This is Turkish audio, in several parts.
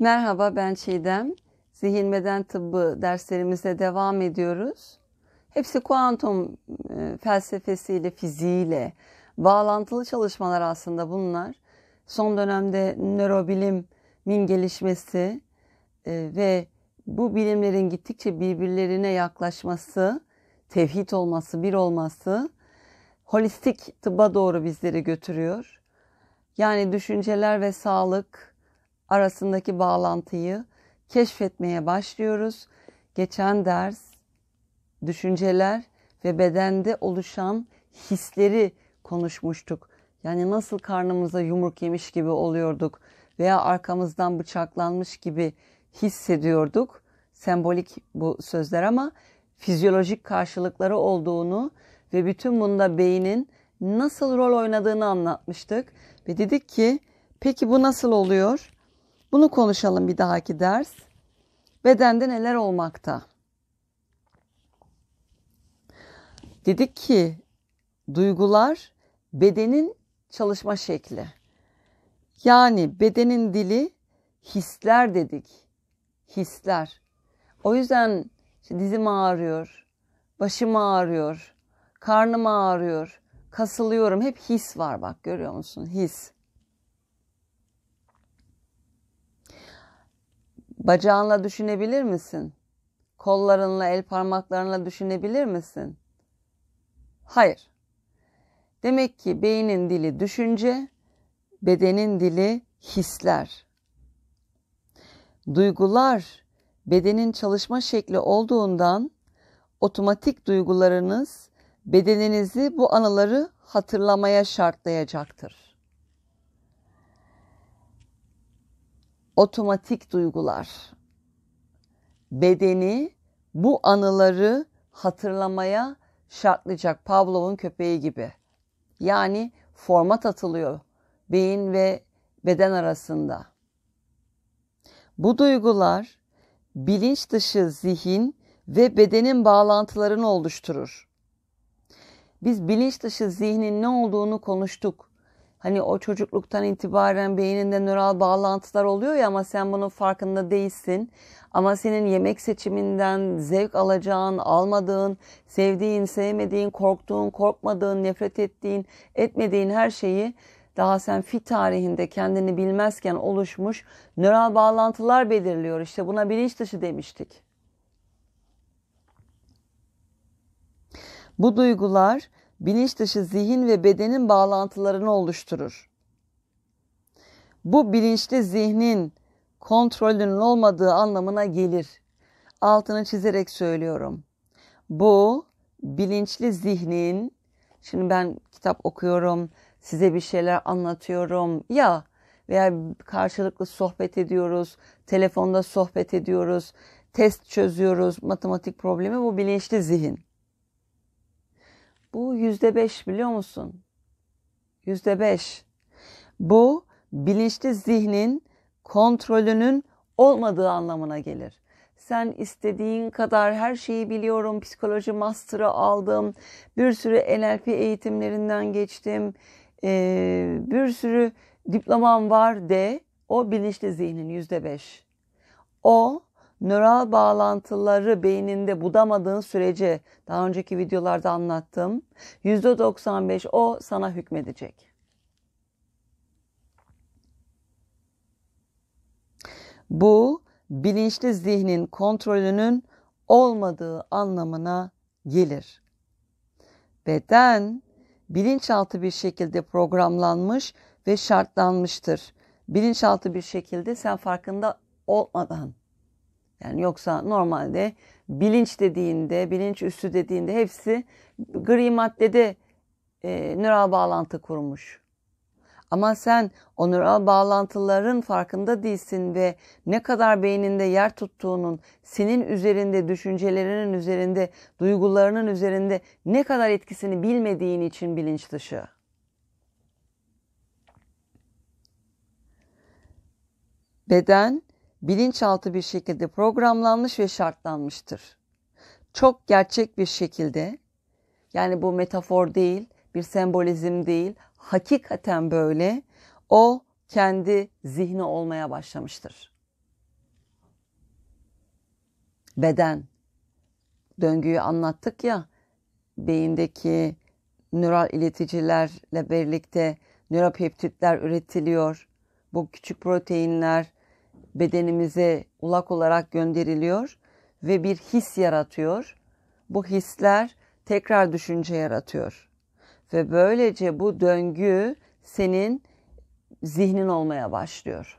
Merhaba ben Çiğdem. Zihin Beden Tıbbı derslerimize devam ediyoruz. Hepsi kuantum e, felsefesiyle, fiziğiyle bağlantılı çalışmalar aslında bunlar. Son dönemde nörobilimin gelişmesi e, ve bu bilimlerin gittikçe birbirlerine yaklaşması, tevhid olması, bir olması holistik tıbba doğru bizleri götürüyor. Yani düşünceler ve sağlık, arasındaki bağlantıyı keşfetmeye başlıyoruz. Geçen ders düşünceler ve bedende oluşan hisleri konuşmuştuk. Yani nasıl karnımıza yumruk yemiş gibi oluyorduk veya arkamızdan bıçaklanmış gibi hissediyorduk. Sembolik bu sözler ama fizyolojik karşılıkları olduğunu ve bütün bunda beynin nasıl rol oynadığını anlatmıştık. Ve dedik ki peki bu nasıl oluyor? Bunu konuşalım bir dahaki ders. Bedende neler olmakta? Dedik ki duygular bedenin çalışma şekli. Yani bedenin dili hisler dedik. Hisler. O yüzden işte dizim ağrıyor, başım ağrıyor, karnım ağrıyor, kasılıyorum. Hep his var bak görüyor musun? His. Bacağınla düşünebilir misin? Kollarınla, el parmaklarınla düşünebilir misin? Hayır. Demek ki beynin dili düşünce, bedenin dili hisler. Duygular bedenin çalışma şekli olduğundan otomatik duygularınız bedeninizi bu anıları hatırlamaya şartlayacaktır. otomatik duygular. Bedeni bu anıları hatırlamaya şartlayacak Pavlov'un köpeği gibi. Yani format atılıyor beyin ve beden arasında. Bu duygular bilinç dışı zihin ve bedenin bağlantılarını oluşturur. Biz bilinç dışı zihnin ne olduğunu konuştuk hani o çocukluktan itibaren beyninde nöral bağlantılar oluyor ya ama sen bunun farkında değilsin. Ama senin yemek seçiminden zevk alacağın, almadığın, sevdiğin, sevmediğin, korktuğun, korkmadığın, nefret ettiğin, etmediğin her şeyi daha sen fit tarihinde kendini bilmezken oluşmuş nöral bağlantılar belirliyor. İşte buna bilinç dışı demiştik. Bu duygular bilinç dışı zihin ve bedenin bağlantılarını oluşturur. Bu bilinçli zihnin kontrolünün olmadığı anlamına gelir. Altını çizerek söylüyorum. Bu bilinçli zihnin şimdi ben kitap okuyorum, size bir şeyler anlatıyorum ya veya karşılıklı sohbet ediyoruz, telefonda sohbet ediyoruz, test çözüyoruz, matematik problemi bu bilinçli zihin. Bu yüzde beş biliyor musun? Yüzde beş. Bu bilinçli zihnin kontrolünün olmadığı anlamına gelir. Sen istediğin kadar her şeyi biliyorum, psikoloji master'ı aldım, bir sürü NLP eğitimlerinden geçtim, ee, bir sürü diplomam var de o bilinçli zihnin yüzde beş. O nöral bağlantıları beyninde budamadığın sürece daha önceki videolarda anlattım. %95 o sana hükmedecek. Bu bilinçli zihnin kontrolünün olmadığı anlamına gelir. Beden bilinçaltı bir şekilde programlanmış ve şartlanmıştır. Bilinçaltı bir şekilde sen farkında olmadan yani yoksa normalde bilinç dediğinde, bilinç üstü dediğinde hepsi gri maddede e, nöral bağlantı kurmuş. Ama sen o nöral bağlantıların farkında değilsin ve ne kadar beyninde yer tuttuğunun, senin üzerinde, düşüncelerinin üzerinde, duygularının üzerinde ne kadar etkisini bilmediğin için bilinç dışı. Beden bilinçaltı bir şekilde programlanmış ve şartlanmıştır. Çok gerçek bir şekilde yani bu metafor değil, bir sembolizm değil, hakikaten böyle o kendi zihni olmaya başlamıştır. Beden döngüyü anlattık ya beyindeki nöral ileticilerle birlikte nöropeptitler üretiliyor. Bu küçük proteinler bedenimize ulak olarak gönderiliyor ve bir his yaratıyor. Bu hisler tekrar düşünce yaratıyor. Ve böylece bu döngü senin zihnin olmaya başlıyor.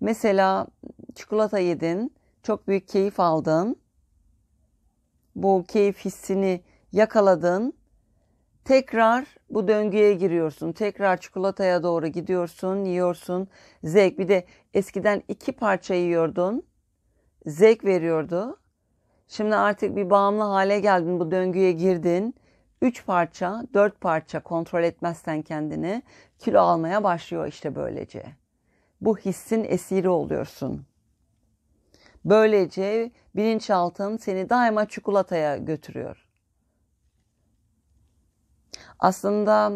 Mesela çikolata yedin, çok büyük keyif aldın. Bu keyif hissini yakaladın Tekrar bu döngüye giriyorsun. Tekrar çikolataya doğru gidiyorsun, yiyorsun. Zevk bir de eskiden iki parça yiyordun. Zevk veriyordu. Şimdi artık bir bağımlı hale geldin, bu döngüye girdin. Üç parça, dört parça kontrol etmezsen kendini kilo almaya başlıyor işte böylece. Bu hissin esiri oluyorsun. Böylece bilinçaltın seni daima çikolataya götürüyor. Aslında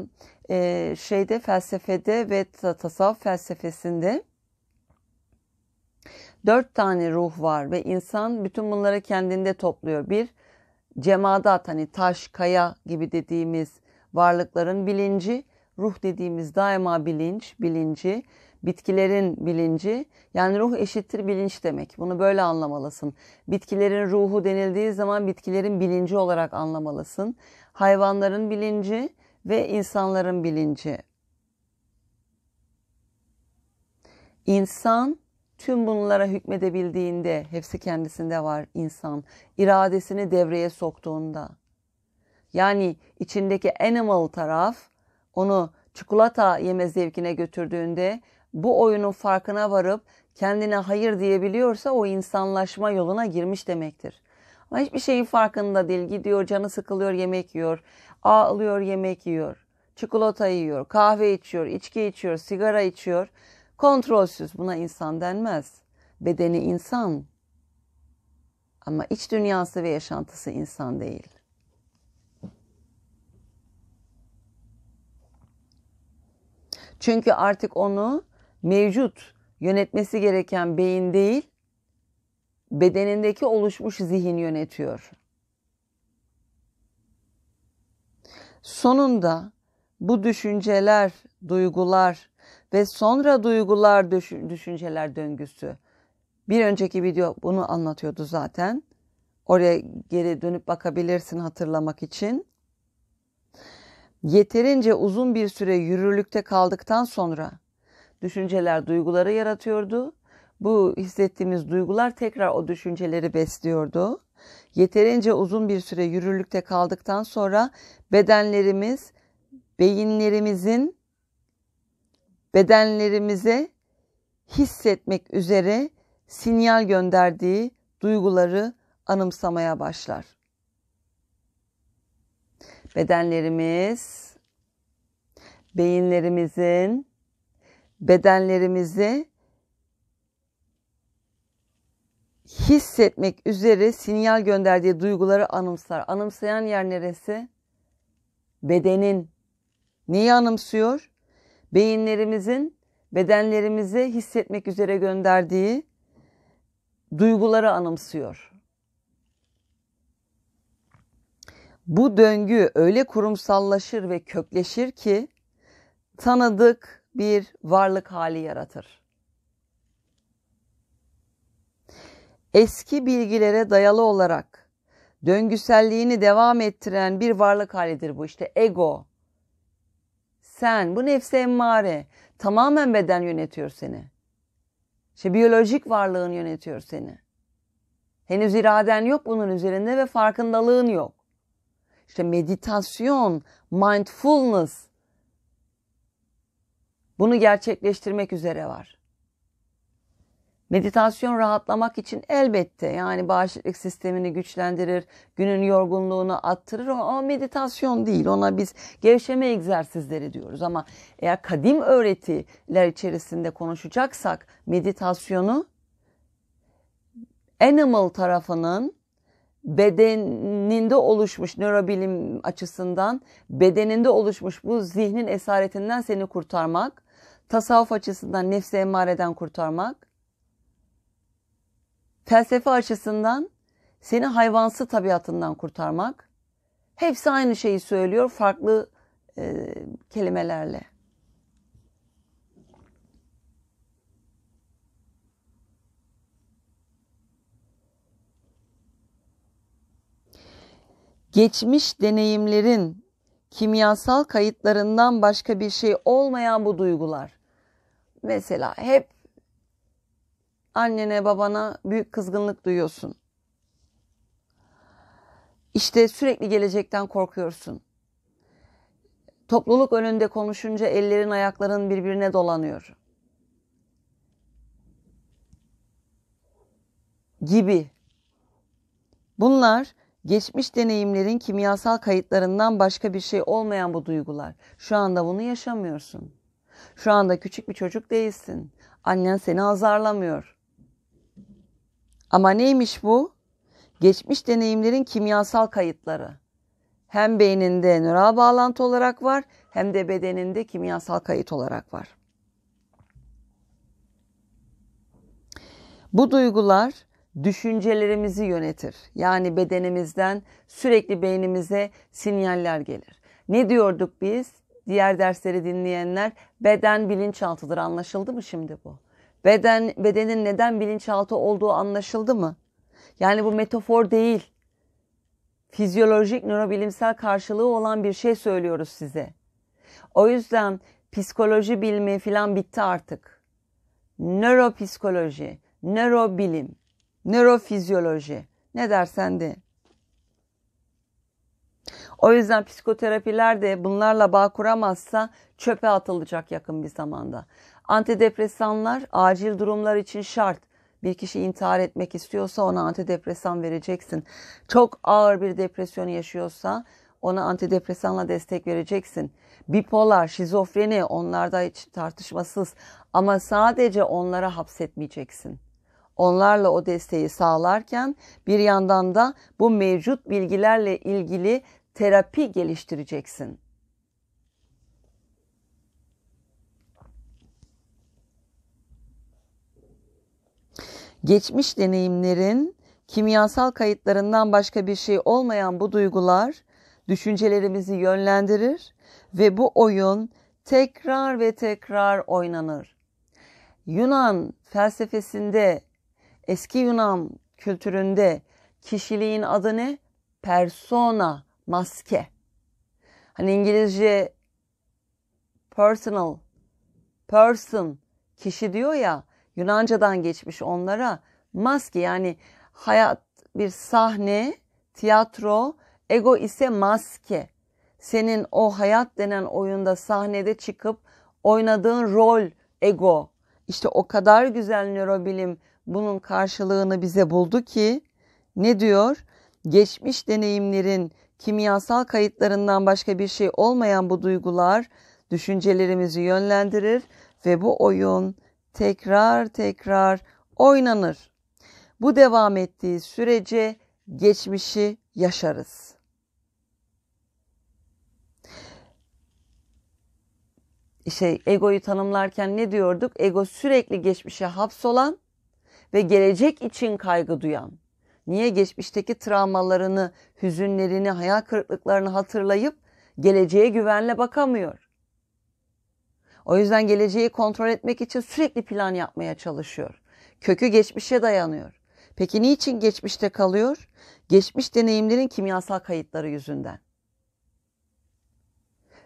e, şeyde felsefede ve tasavvuf felsefesinde dört tane ruh var ve insan bütün bunları kendinde topluyor. Bir cemadat hani taş, kaya gibi dediğimiz varlıkların bilinci, ruh dediğimiz daima bilinç, bilinci, bitkilerin bilinci yani ruh eşittir bilinç demek. Bunu böyle anlamalısın. Bitkilerin ruhu denildiği zaman bitkilerin bilinci olarak anlamalısın hayvanların bilinci ve insanların bilinci. İnsan tüm bunlara hükmedebildiğinde, hepsi kendisinde var insan, iradesini devreye soktuğunda. Yani içindeki animal taraf onu çikolata yeme zevkine götürdüğünde bu oyunun farkına varıp kendine hayır diyebiliyorsa o insanlaşma yoluna girmiş demektir. Hiçbir şeyin farkında değil. Gidiyor, canı sıkılıyor, yemek yiyor. Ağlıyor, yemek yiyor. Çikolata yiyor, kahve içiyor, içki içiyor, sigara içiyor. Kontrolsüz buna insan denmez. Bedeni insan. Ama iç dünyası ve yaşantısı insan değil. Çünkü artık onu mevcut yönetmesi gereken beyin değil, bedenindeki oluşmuş zihin yönetiyor. Sonunda bu düşünceler, duygular ve sonra duygular, düşünceler döngüsü. Bir önceki video bunu anlatıyordu zaten. Oraya geri dönüp bakabilirsin hatırlamak için. Yeterince uzun bir süre yürürlükte kaldıktan sonra düşünceler duyguları yaratıyordu bu hissettiğimiz duygular tekrar o düşünceleri besliyordu. Yeterince uzun bir süre yürürlükte kaldıktan sonra bedenlerimiz beyinlerimizin bedenlerimize hissetmek üzere sinyal gönderdiği duyguları anımsamaya başlar. Bedenlerimiz beyinlerimizin bedenlerimizi hissetmek üzere sinyal gönderdiği duyguları anımsar. Anımsayan yer neresi? Bedenin. Neyi anımsıyor? Beyinlerimizin bedenlerimize hissetmek üzere gönderdiği duyguları anımsıyor. Bu döngü öyle kurumsallaşır ve kökleşir ki tanıdık bir varlık hali yaratır. eski bilgilere dayalı olarak döngüselliğini devam ettiren bir varlık halidir bu. işte ego, sen, bu nefse emmare tamamen beden yönetiyor seni. İşte biyolojik varlığın yönetiyor seni. Henüz iraden yok bunun üzerinde ve farkındalığın yok. İşte meditasyon, mindfulness bunu gerçekleştirmek üzere var. Meditasyon rahatlamak için elbette yani bağışıklık sistemini güçlendirir, günün yorgunluğunu attırır ama meditasyon değil. Ona biz gevşeme egzersizleri diyoruz ama eğer kadim öğretiler içerisinde konuşacaksak meditasyonu animal tarafının bedeninde oluşmuş nörobilim açısından bedeninde oluşmuş bu zihnin esaretinden seni kurtarmak, tasavvuf açısından nefse emareden kurtarmak felsefe açısından seni hayvansı tabiatından kurtarmak. Hepsi aynı şeyi söylüyor farklı e, kelimelerle. Geçmiş deneyimlerin kimyasal kayıtlarından başka bir şey olmayan bu duygular. Mesela hep annene babana büyük kızgınlık duyuyorsun. İşte sürekli gelecekten korkuyorsun. Topluluk önünde konuşunca ellerin ayakların birbirine dolanıyor. Gibi. Bunlar geçmiş deneyimlerin kimyasal kayıtlarından başka bir şey olmayan bu duygular. Şu anda bunu yaşamıyorsun. Şu anda küçük bir çocuk değilsin. Annen seni azarlamıyor. Ama neymiş bu? Geçmiş deneyimlerin kimyasal kayıtları. Hem beyninde nöral bağlantı olarak var hem de bedeninde kimyasal kayıt olarak var. Bu duygular düşüncelerimizi yönetir. Yani bedenimizden sürekli beynimize sinyaller gelir. Ne diyorduk biz? Diğer dersleri dinleyenler beden bilinçaltıdır. Anlaşıldı mı şimdi bu? Beden, bedenin neden bilinçaltı olduğu anlaşıldı mı? Yani bu metafor değil. Fizyolojik, nörobilimsel karşılığı olan bir şey söylüyoruz size. O yüzden psikoloji bilimi filan bitti artık. Nöropsikoloji, nörobilim, nörofizyoloji ne dersen de. O yüzden psikoterapiler de bunlarla bağ kuramazsa çöpe atılacak yakın bir zamanda. Antidepresanlar acil durumlar için şart. Bir kişi intihar etmek istiyorsa ona antidepresan vereceksin. Çok ağır bir depresyon yaşıyorsa ona antidepresanla destek vereceksin. Bipolar, şizofreni onlarda hiç tartışmasız ama sadece onlara hapsetmeyeceksin. Onlarla o desteği sağlarken bir yandan da bu mevcut bilgilerle ilgili terapi geliştireceksin. Geçmiş deneyimlerin kimyasal kayıtlarından başka bir şey olmayan bu duygular düşüncelerimizi yönlendirir ve bu oyun tekrar ve tekrar oynanır. Yunan felsefesinde, eski Yunan kültüründe kişiliğin adı ne? Persona, maske. Hani İngilizce personal, person, kişi diyor ya Yunanca'dan geçmiş onlara maske yani hayat bir sahne, tiyatro, ego ise maske. Senin o hayat denen oyunda sahnede çıkıp oynadığın rol ego. İşte o kadar güzel nörobilim bunun karşılığını bize buldu ki ne diyor? Geçmiş deneyimlerin kimyasal kayıtlarından başka bir şey olmayan bu duygular düşüncelerimizi yönlendirir ve bu oyun tekrar tekrar oynanır. Bu devam ettiği sürece geçmişi yaşarız. şey egoyu tanımlarken ne diyorduk? Ego sürekli geçmişe hapsolan ve gelecek için kaygı duyan. Niye geçmişteki travmalarını, hüzünlerini, hayal kırıklıklarını hatırlayıp geleceğe güvenle bakamıyor? O yüzden geleceği kontrol etmek için sürekli plan yapmaya çalışıyor. Kökü geçmişe dayanıyor. Peki niçin geçmişte kalıyor? Geçmiş deneyimlerin kimyasal kayıtları yüzünden.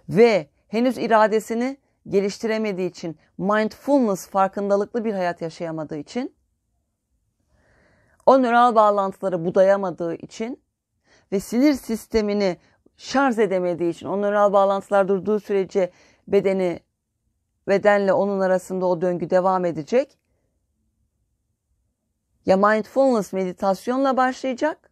Ve henüz iradesini geliştiremediği için, mindfulness farkındalıklı bir hayat yaşayamadığı için, o nöral bağlantıları budayamadığı için ve sinir sistemini şarj edemediği için, o nöral bağlantılar durduğu sürece bedeni bedenle onun arasında o döngü devam edecek. Ya mindfulness meditasyonla başlayacak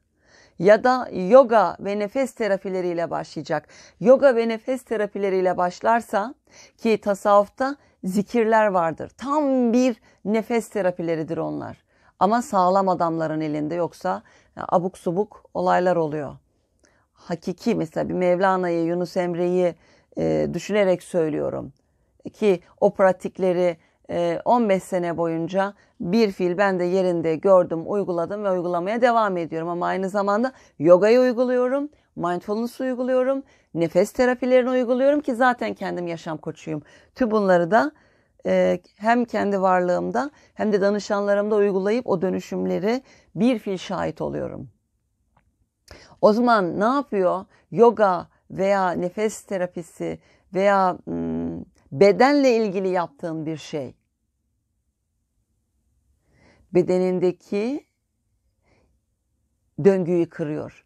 ya da yoga ve nefes terapileriyle başlayacak. Yoga ve nefes terapileriyle başlarsa ki tasavvufta zikirler vardır. Tam bir nefes terapileridir onlar. Ama sağlam adamların elinde yoksa e, abuk subuk olaylar oluyor. Hakiki mesela bir Mevlana'yı, Yunus Emre'yi e, düşünerek söylüyorum ki o pratikleri 15 e, sene boyunca bir fil ben de yerinde gördüm, uyguladım ve uygulamaya devam ediyorum. Ama aynı zamanda yogayı uyguluyorum, mindfulness'ı uyguluyorum, nefes terapilerini uyguluyorum ki zaten kendim yaşam koçuyum. Tüm bunları da e, hem kendi varlığımda hem de danışanlarımda uygulayıp o dönüşümleri bir fil şahit oluyorum. O zaman ne yapıyor? Yoga veya nefes terapisi veya bedenle ilgili yaptığın bir şey. Bedenindeki döngüyü kırıyor.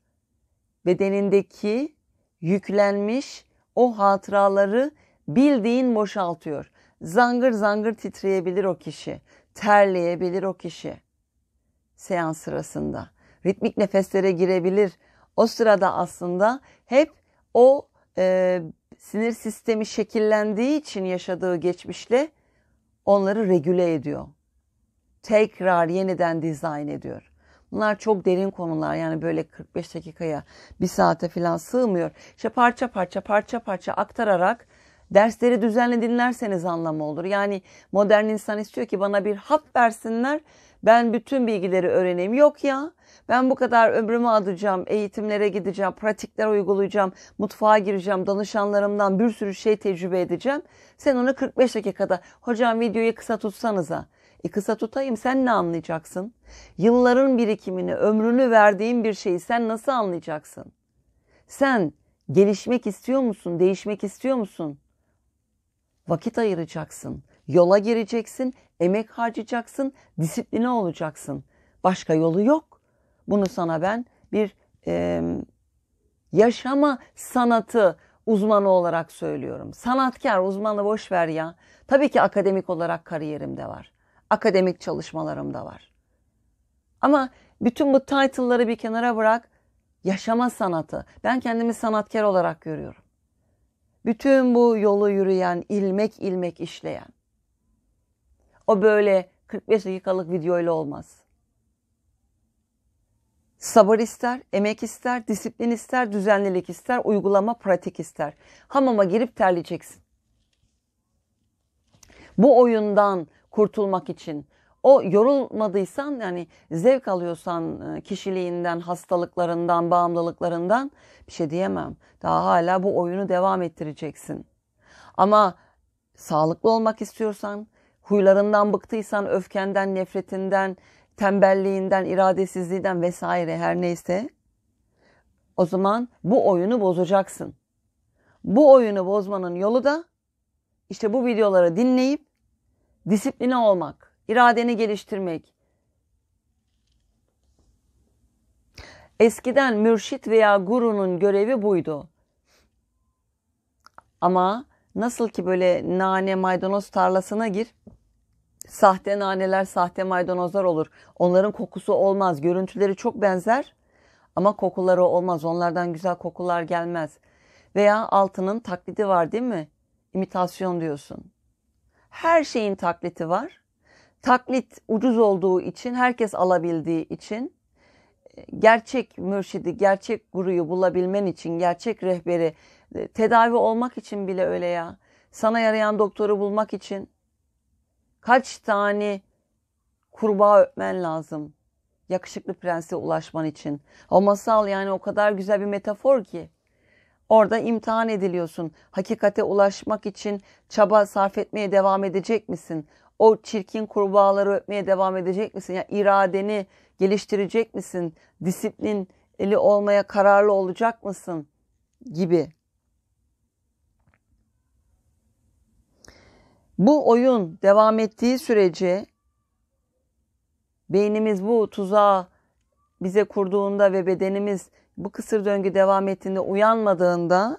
Bedenindeki yüklenmiş o hatıraları bildiğin boşaltıyor. Zangır zangır titreyebilir o kişi. Terleyebilir o kişi. Seans sırasında. Ritmik nefeslere girebilir. O sırada aslında hep o e, sinir sistemi şekillendiği için yaşadığı geçmişle onları regüle ediyor. Tekrar yeniden dizayn ediyor. Bunlar çok derin konular yani böyle 45 dakikaya bir saate falan sığmıyor. İşte parça parça parça parça aktararak dersleri düzenli dinlerseniz anlamı olur. Yani modern insan istiyor ki bana bir hap versinler ben bütün bilgileri öğreneyim. Yok ya. Ben bu kadar ömrümü adacağım, eğitimlere gideceğim, pratikler uygulayacağım, mutfağa gireceğim, danışanlarımdan bir sürü şey tecrübe edeceğim. Sen onu 45 dakikada, hocam videoyu kısa tutsanıza. E kısa tutayım sen ne anlayacaksın? Yılların birikimini, ömrünü verdiğin bir şeyi sen nasıl anlayacaksın? Sen gelişmek istiyor musun? Değişmek istiyor musun? Vakit ayıracaksın. Yola gireceksin, emek harcayacaksın, disipline olacaksın. Başka yolu yok. Bunu sana ben bir e, yaşama sanatı uzmanı olarak söylüyorum. Sanatkar uzmanı boş ver ya. Tabii ki akademik olarak kariyerim de var. Akademik çalışmalarım da var. Ama bütün bu title'ları bir kenara bırak. Yaşama sanatı. Ben kendimi sanatkar olarak görüyorum. Bütün bu yolu yürüyen, ilmek ilmek işleyen. O böyle 45 dakikalık videoyla olmaz. Sabır ister, emek ister, disiplin ister, düzenlilik ister, uygulama, pratik ister. Hamama girip terleyeceksin. Bu oyundan kurtulmak için o yorulmadıysan yani zevk alıyorsan e, kişiliğinden, hastalıklarından, bağımlılıklarından bir şey diyemem. Daha hala bu oyunu devam ettireceksin. Ama sağlıklı olmak istiyorsan, huylarından bıktıysan, öfkenden, nefretinden, tembelliğinden, iradesizliğinden vesaire her neyse o zaman bu oyunu bozacaksın. Bu oyunu bozmanın yolu da işte bu videoları dinleyip disipline olmak, iradeni geliştirmek. Eskiden mürşit veya gurunun görevi buydu. Ama nasıl ki böyle nane maydanoz tarlasına gir, Sahte naneler, sahte maydanozlar olur. Onların kokusu olmaz. Görüntüleri çok benzer ama kokuları olmaz. Onlardan güzel kokular gelmez. Veya altının taklidi var değil mi? İmitasyon diyorsun. Her şeyin takliti var. Taklit ucuz olduğu için, herkes alabildiği için e, gerçek mürşidi, gerçek guruyu bulabilmen için, gerçek rehberi, e, tedavi olmak için bile öyle ya. Sana yarayan doktoru bulmak için Kaç tane kurbağa öpmen lazım yakışıklı prense ulaşman için. O masal yani o kadar güzel bir metafor ki. Orada imtihan ediliyorsun. Hakikate ulaşmak için çaba sarf etmeye devam edecek misin? O çirkin kurbağaları öpmeye devam edecek misin? Yani iradeni geliştirecek misin? Disiplinli olmaya kararlı olacak mısın? Gibi. Bu oyun devam ettiği sürece beynimiz bu tuzağı bize kurduğunda ve bedenimiz bu kısır döngü devam ettiğinde uyanmadığında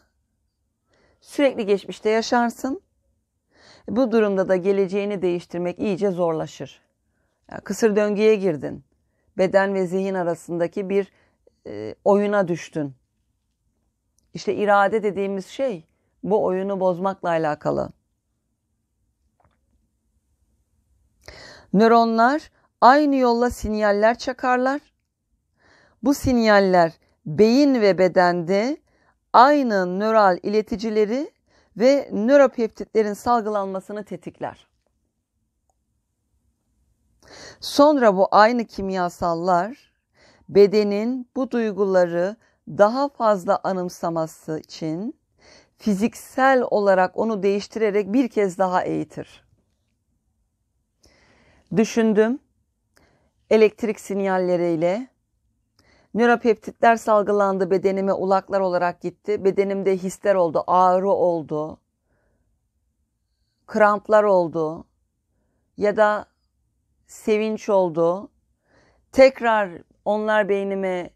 sürekli geçmişte yaşarsın. Bu durumda da geleceğini değiştirmek iyice zorlaşır. Yani kısır döngüye girdin. Beden ve zihin arasındaki bir e, oyuna düştün. İşte irade dediğimiz şey bu oyunu bozmakla alakalı. Nöronlar aynı yolla sinyaller çakarlar. Bu sinyaller beyin ve bedende aynı nöral ileticileri ve nöropeptitlerin salgılanmasını tetikler. Sonra bu aynı kimyasallar bedenin bu duyguları daha fazla anımsaması için fiziksel olarak onu değiştirerek bir kez daha eğitir. Düşündüm. Elektrik sinyalleriyle. Nöropeptitler salgılandı bedenime ulaklar olarak gitti. Bedenimde hisler oldu, ağrı oldu. Kramplar oldu. Ya da sevinç oldu. Tekrar onlar beynime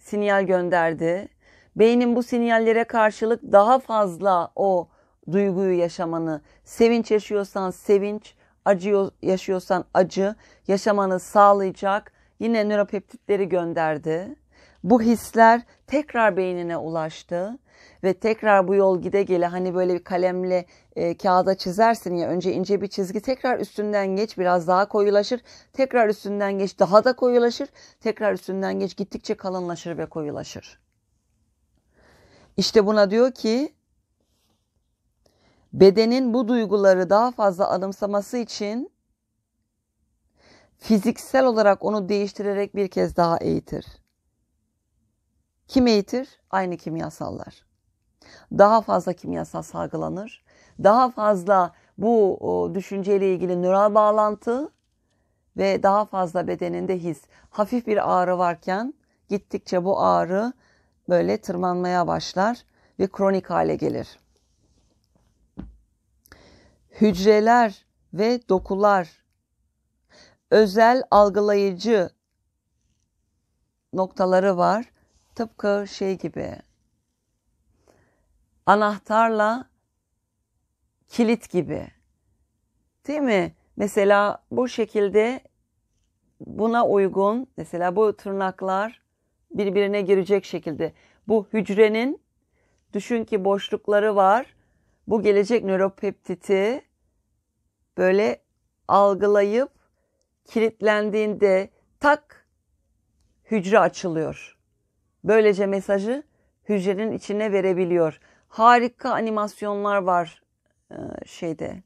sinyal gönderdi. Beynin bu sinyallere karşılık daha fazla o duyguyu yaşamanı, sevinç yaşıyorsan sevinç, acı yaşıyorsan acı yaşamanı sağlayacak yine nöropeptitleri gönderdi. Bu hisler tekrar beynine ulaştı ve tekrar bu yol gide gele hani böyle bir kalemle e, kağıda çizersin ya önce ince bir çizgi tekrar üstünden geç biraz daha koyulaşır tekrar üstünden geç daha da koyulaşır tekrar üstünden geç gittikçe kalınlaşır ve koyulaşır. İşte buna diyor ki bedenin bu duyguları daha fazla anımsaması için fiziksel olarak onu değiştirerek bir kez daha eğitir. Kim eğitir? Aynı kimyasallar. Daha fazla kimyasal salgılanır. Daha fazla bu düşünceyle ilgili nöral bağlantı ve daha fazla bedeninde his. Hafif bir ağrı varken gittikçe bu ağrı böyle tırmanmaya başlar ve kronik hale gelir hücreler ve dokular, özel algılayıcı noktaları var. Tıpkı şey gibi anahtarla kilit gibi. Değil mi? Mesela bu şekilde buna uygun mesela bu tırnaklar birbirine girecek şekilde. Bu hücrenin düşün ki boşlukları var. Bu gelecek nöropeptiti böyle algılayıp kilitlendiğinde tak hücre açılıyor. Böylece mesajı hücrenin içine verebiliyor. Harika animasyonlar var e, şeyde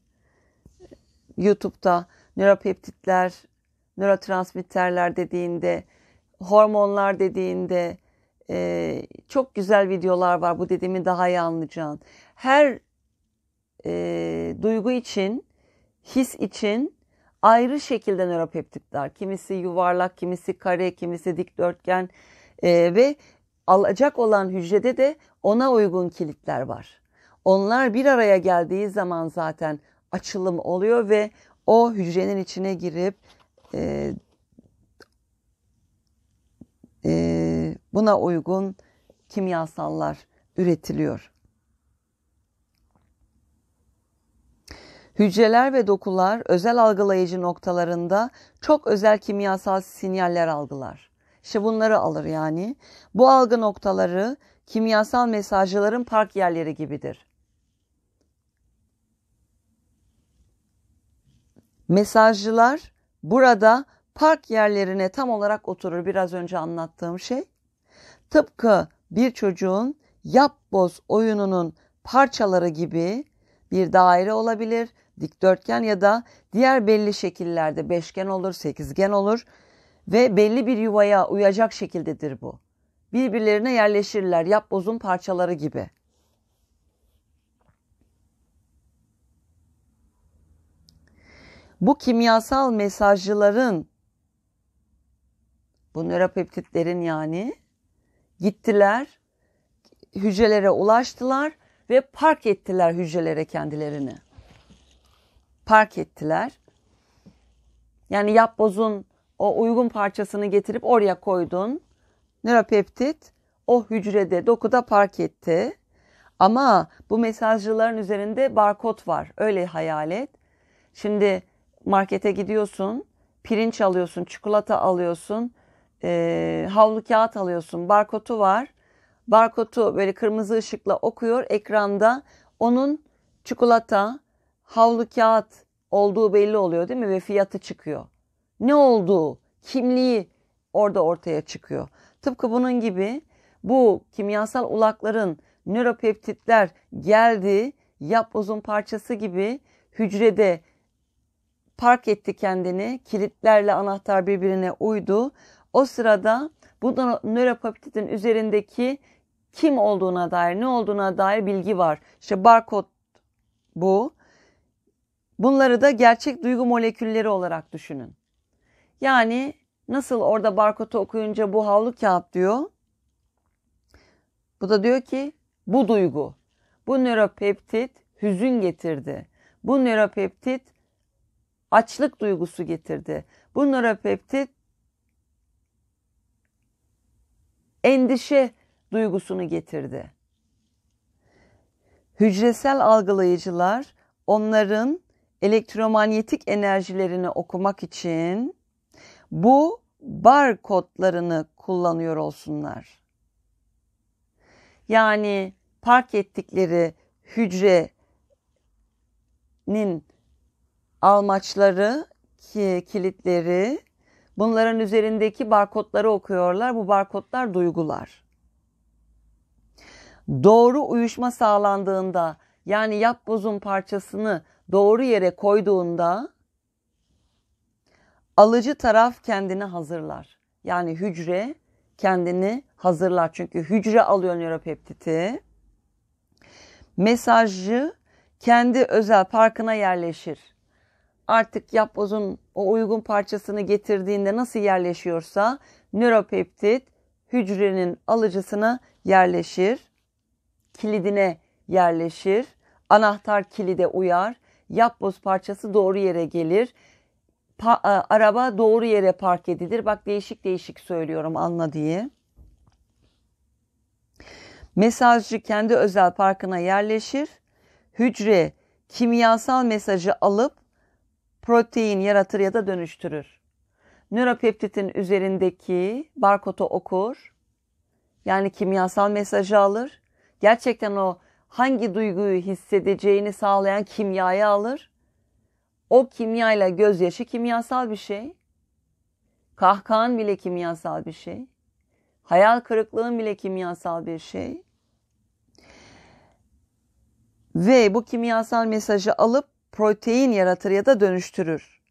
YouTube'da nöropeptitler, nörotransmitterler dediğinde, hormonlar dediğinde e, çok güzel videolar var. Bu dediğimi daha iyi anlayacağın. Her e, duygu için his için ayrı şekilde nöropeptitler. Kimisi yuvarlak, kimisi kare, kimisi dikdörtgen e, ve alacak olan hücrede de ona uygun kilitler var. Onlar bir araya geldiği zaman zaten açılım oluyor ve o hücrenin içine girip e, e, buna uygun kimyasallar üretiliyor. Hücreler ve dokular özel algılayıcı noktalarında çok özel kimyasal sinyaller algılar. İşte bunları alır yani. Bu algı noktaları kimyasal mesajların park yerleri gibidir. Mesajcılar burada park yerlerine tam olarak oturur biraz önce anlattığım şey. Tıpkı bir çocuğun yap boz oyununun parçaları gibi bir daire olabilir, dikdörtgen ya da diğer belli şekillerde beşgen olur, sekizgen olur ve belli bir yuvaya uyacak şekildedir bu. Birbirlerine yerleşirler yap yapbozun parçaları gibi. Bu kimyasal mesajcıların bu nöropeptitlerin yani gittiler hücrelere ulaştılar ve park ettiler hücrelere kendilerini. Park ettiler. Yani yapbozun o uygun parçasını getirip oraya koydun. Nöropeptit o hücrede dokuda park etti. Ama bu mesajcıların üzerinde barkod var. Öyle hayal et. Şimdi markete gidiyorsun, pirinç alıyorsun, çikolata alıyorsun, e, havlu kağıt alıyorsun, barkodu var barkodu böyle kırmızı ışıkla okuyor. Ekranda onun çikolata, havlu kağıt olduğu belli oluyor değil mi? Ve fiyatı çıkıyor. Ne olduğu, kimliği orada ortaya çıkıyor. Tıpkı bunun gibi bu kimyasal ulakların nöropeptitler geldi, yap uzun parçası gibi hücrede park etti kendini. Kilitlerle anahtar birbirine uydu. O sırada bu nöropeptidin üzerindeki kim olduğuna dair, ne olduğuna dair bilgi var. İşte barkod bu. Bunları da gerçek duygu molekülleri olarak düşünün. Yani nasıl orada barkodu okuyunca bu havlu kağıt diyor. Bu da diyor ki bu duygu. Bu nöropeptit hüzün getirdi. Bu nöropeptit açlık duygusu getirdi. Bu nöropeptit endişe duygusunu getirdi. Hücresel algılayıcılar onların elektromanyetik enerjilerini okumak için bu bar kodlarını kullanıyor olsunlar. Yani park ettikleri hücrenin almaçları, kilitleri, bunların üzerindeki barkodları okuyorlar. Bu barkodlar duygular doğru uyuşma sağlandığında yani yap bozun parçasını doğru yere koyduğunda alıcı taraf kendini hazırlar. Yani hücre kendini hazırlar. Çünkü hücre alıyor nöropeptiti. Mesajı kendi özel parkına yerleşir. Artık yapbozun o uygun parçasını getirdiğinde nasıl yerleşiyorsa nöropeptit hücrenin alıcısına yerleşir kilidine yerleşir. Anahtar kilide uyar. Yapboz parçası doğru yere gelir. Pa- e, araba doğru yere park edilir. Bak değişik değişik söylüyorum anla diye. Mesajcı kendi özel parkına yerleşir. Hücre kimyasal mesajı alıp protein yaratır ya da dönüştürür. Nöropeptitin üzerindeki barkodu okur. Yani kimyasal mesajı alır gerçekten o hangi duyguyu hissedeceğini sağlayan kimyayı alır. O kimyayla gözyaşı kimyasal bir şey. Kahkahan bile kimyasal bir şey. Hayal kırıklığın bile kimyasal bir şey. Ve bu kimyasal mesajı alıp protein yaratır ya da dönüştürür.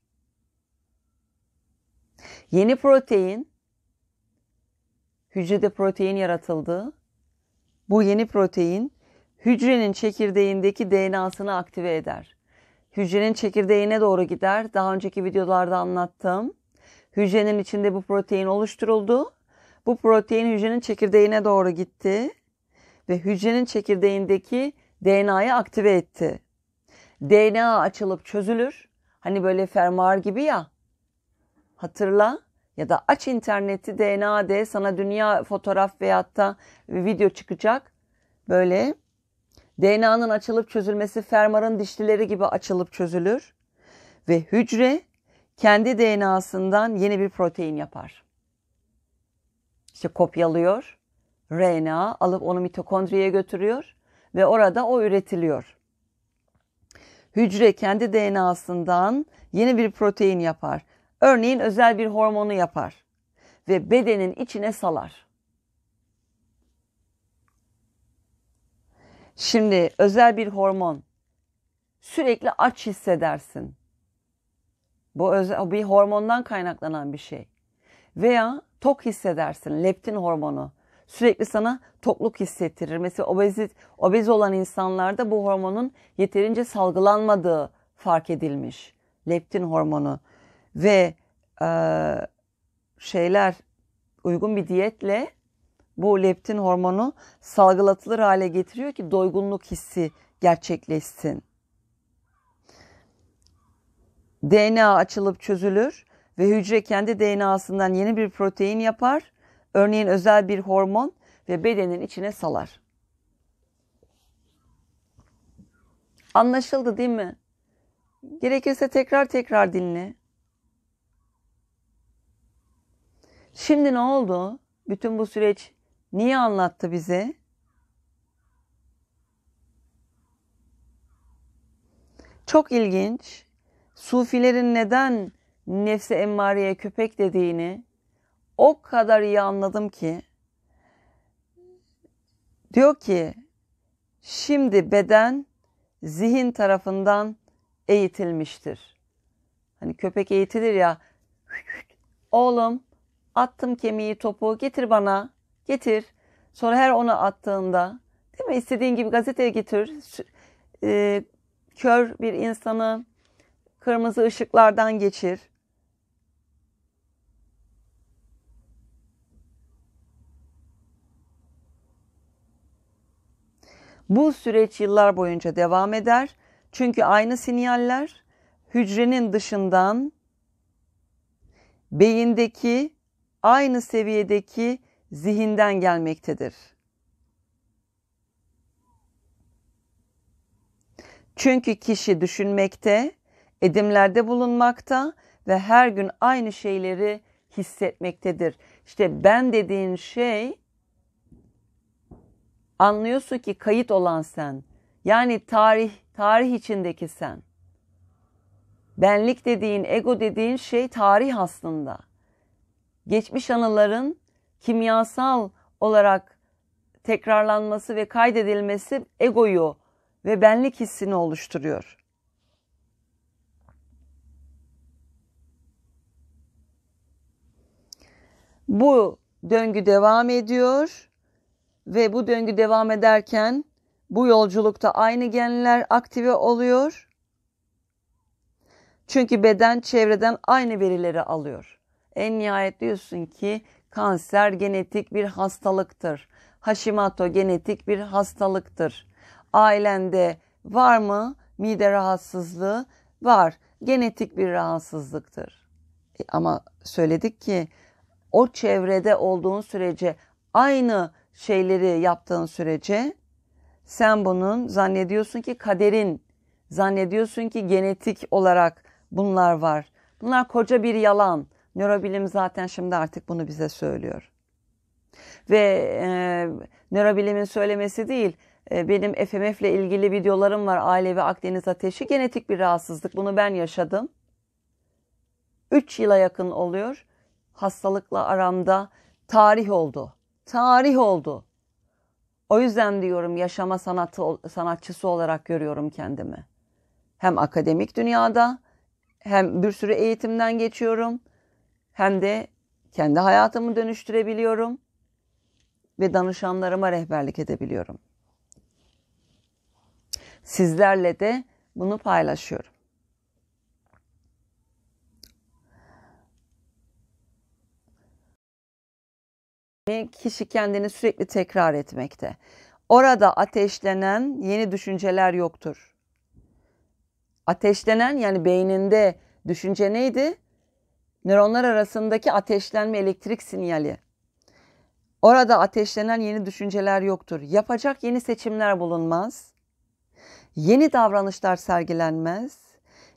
Yeni protein hücrede protein yaratıldı bu yeni protein hücrenin çekirdeğindeki DNA'sını aktive eder. Hücrenin çekirdeğine doğru gider. Daha önceki videolarda anlattım. Hücrenin içinde bu protein oluşturuldu. Bu protein hücrenin çekirdeğine doğru gitti ve hücrenin çekirdeğindeki DNA'yı aktive etti. DNA açılıp çözülür. Hani böyle fermuar gibi ya. Hatırla ya da aç interneti DNA de sana dünya fotoğraf veyahut da video çıkacak. Böyle DNA'nın açılıp çözülmesi fermarın dişlileri gibi açılıp çözülür ve hücre kendi DNA'sından yeni bir protein yapar. İşte kopyalıyor, RNA alıp onu mitokondriye götürüyor ve orada o üretiliyor. Hücre kendi DNA'sından yeni bir protein yapar. Örneğin özel bir hormonu yapar ve bedenin içine salar. Şimdi özel bir hormon sürekli aç hissedersin. Bu özel, bir hormondan kaynaklanan bir şey. Veya tok hissedersin. Leptin hormonu sürekli sana tokluk hissettirir. Mesela obezit, obez olan insanlarda bu hormonun yeterince salgılanmadığı fark edilmiş. Leptin hormonu ve e, şeyler uygun bir diyetle bu leptin hormonu salgılatılır hale getiriyor ki doygunluk hissi gerçekleşsin. DNA açılıp çözülür ve hücre kendi DNA'sından yeni bir protein yapar. Örneğin özel bir hormon ve bedenin içine salar. Anlaşıldı değil mi? Gerekirse tekrar tekrar dinle. Şimdi ne oldu? Bütün bu süreç niye anlattı bize? Çok ilginç. Sufilerin neden nefse emmareye köpek dediğini o kadar iyi anladım ki. Diyor ki şimdi beden zihin tarafından eğitilmiştir. Hani köpek eğitilir ya. Oğlum Attım kemiği topu getir bana getir. Sonra her onu attığında değil mi istediğin gibi gazeteye getir. E, kör bir insanı kırmızı ışıklardan geçir. Bu süreç yıllar boyunca devam eder. Çünkü aynı sinyaller hücrenin dışından beyindeki aynı seviyedeki zihinden gelmektedir. Çünkü kişi düşünmekte, edimlerde bulunmakta ve her gün aynı şeyleri hissetmektedir. İşte ben dediğin şey anlıyorsun ki kayıt olan sen. Yani tarih, tarih içindeki sen. Benlik dediğin, ego dediğin şey tarih aslında geçmiş anıların kimyasal olarak tekrarlanması ve kaydedilmesi egoyu ve benlik hissini oluşturuyor. Bu döngü devam ediyor ve bu döngü devam ederken bu yolculukta aynı genler aktive oluyor. Çünkü beden çevreden aynı verileri alıyor. En nihayet diyorsun ki kanser genetik bir hastalıktır. Hashimoto genetik bir hastalıktır. Ailende var mı mide rahatsızlığı? Var. Genetik bir rahatsızlıktır. E ama söyledik ki o çevrede olduğun sürece aynı şeyleri yaptığın sürece sen bunun zannediyorsun ki kaderin, zannediyorsun ki genetik olarak bunlar var. Bunlar koca bir yalan. Nörobilim zaten şimdi artık bunu bize söylüyor. Ve e, nörobilimin söylemesi değil, e, benim FMF ile ilgili videolarım var. Ailevi Akdeniz ateşi genetik bir rahatsızlık. Bunu ben yaşadım. 3 yıla yakın oluyor. Hastalıkla aramda tarih oldu. Tarih oldu. O yüzden diyorum yaşama sanatı sanatçısı olarak görüyorum kendimi. Hem akademik dünyada hem bir sürü eğitimden geçiyorum hem de kendi hayatımı dönüştürebiliyorum ve danışanlarıma rehberlik edebiliyorum. Sizlerle de bunu paylaşıyorum. Kişi kendini sürekli tekrar etmekte. Orada ateşlenen yeni düşünceler yoktur. Ateşlenen yani beyninde düşünce neydi? nöronlar arasındaki ateşlenme elektrik sinyali. Orada ateşlenen yeni düşünceler yoktur. Yapacak yeni seçimler bulunmaz. Yeni davranışlar sergilenmez.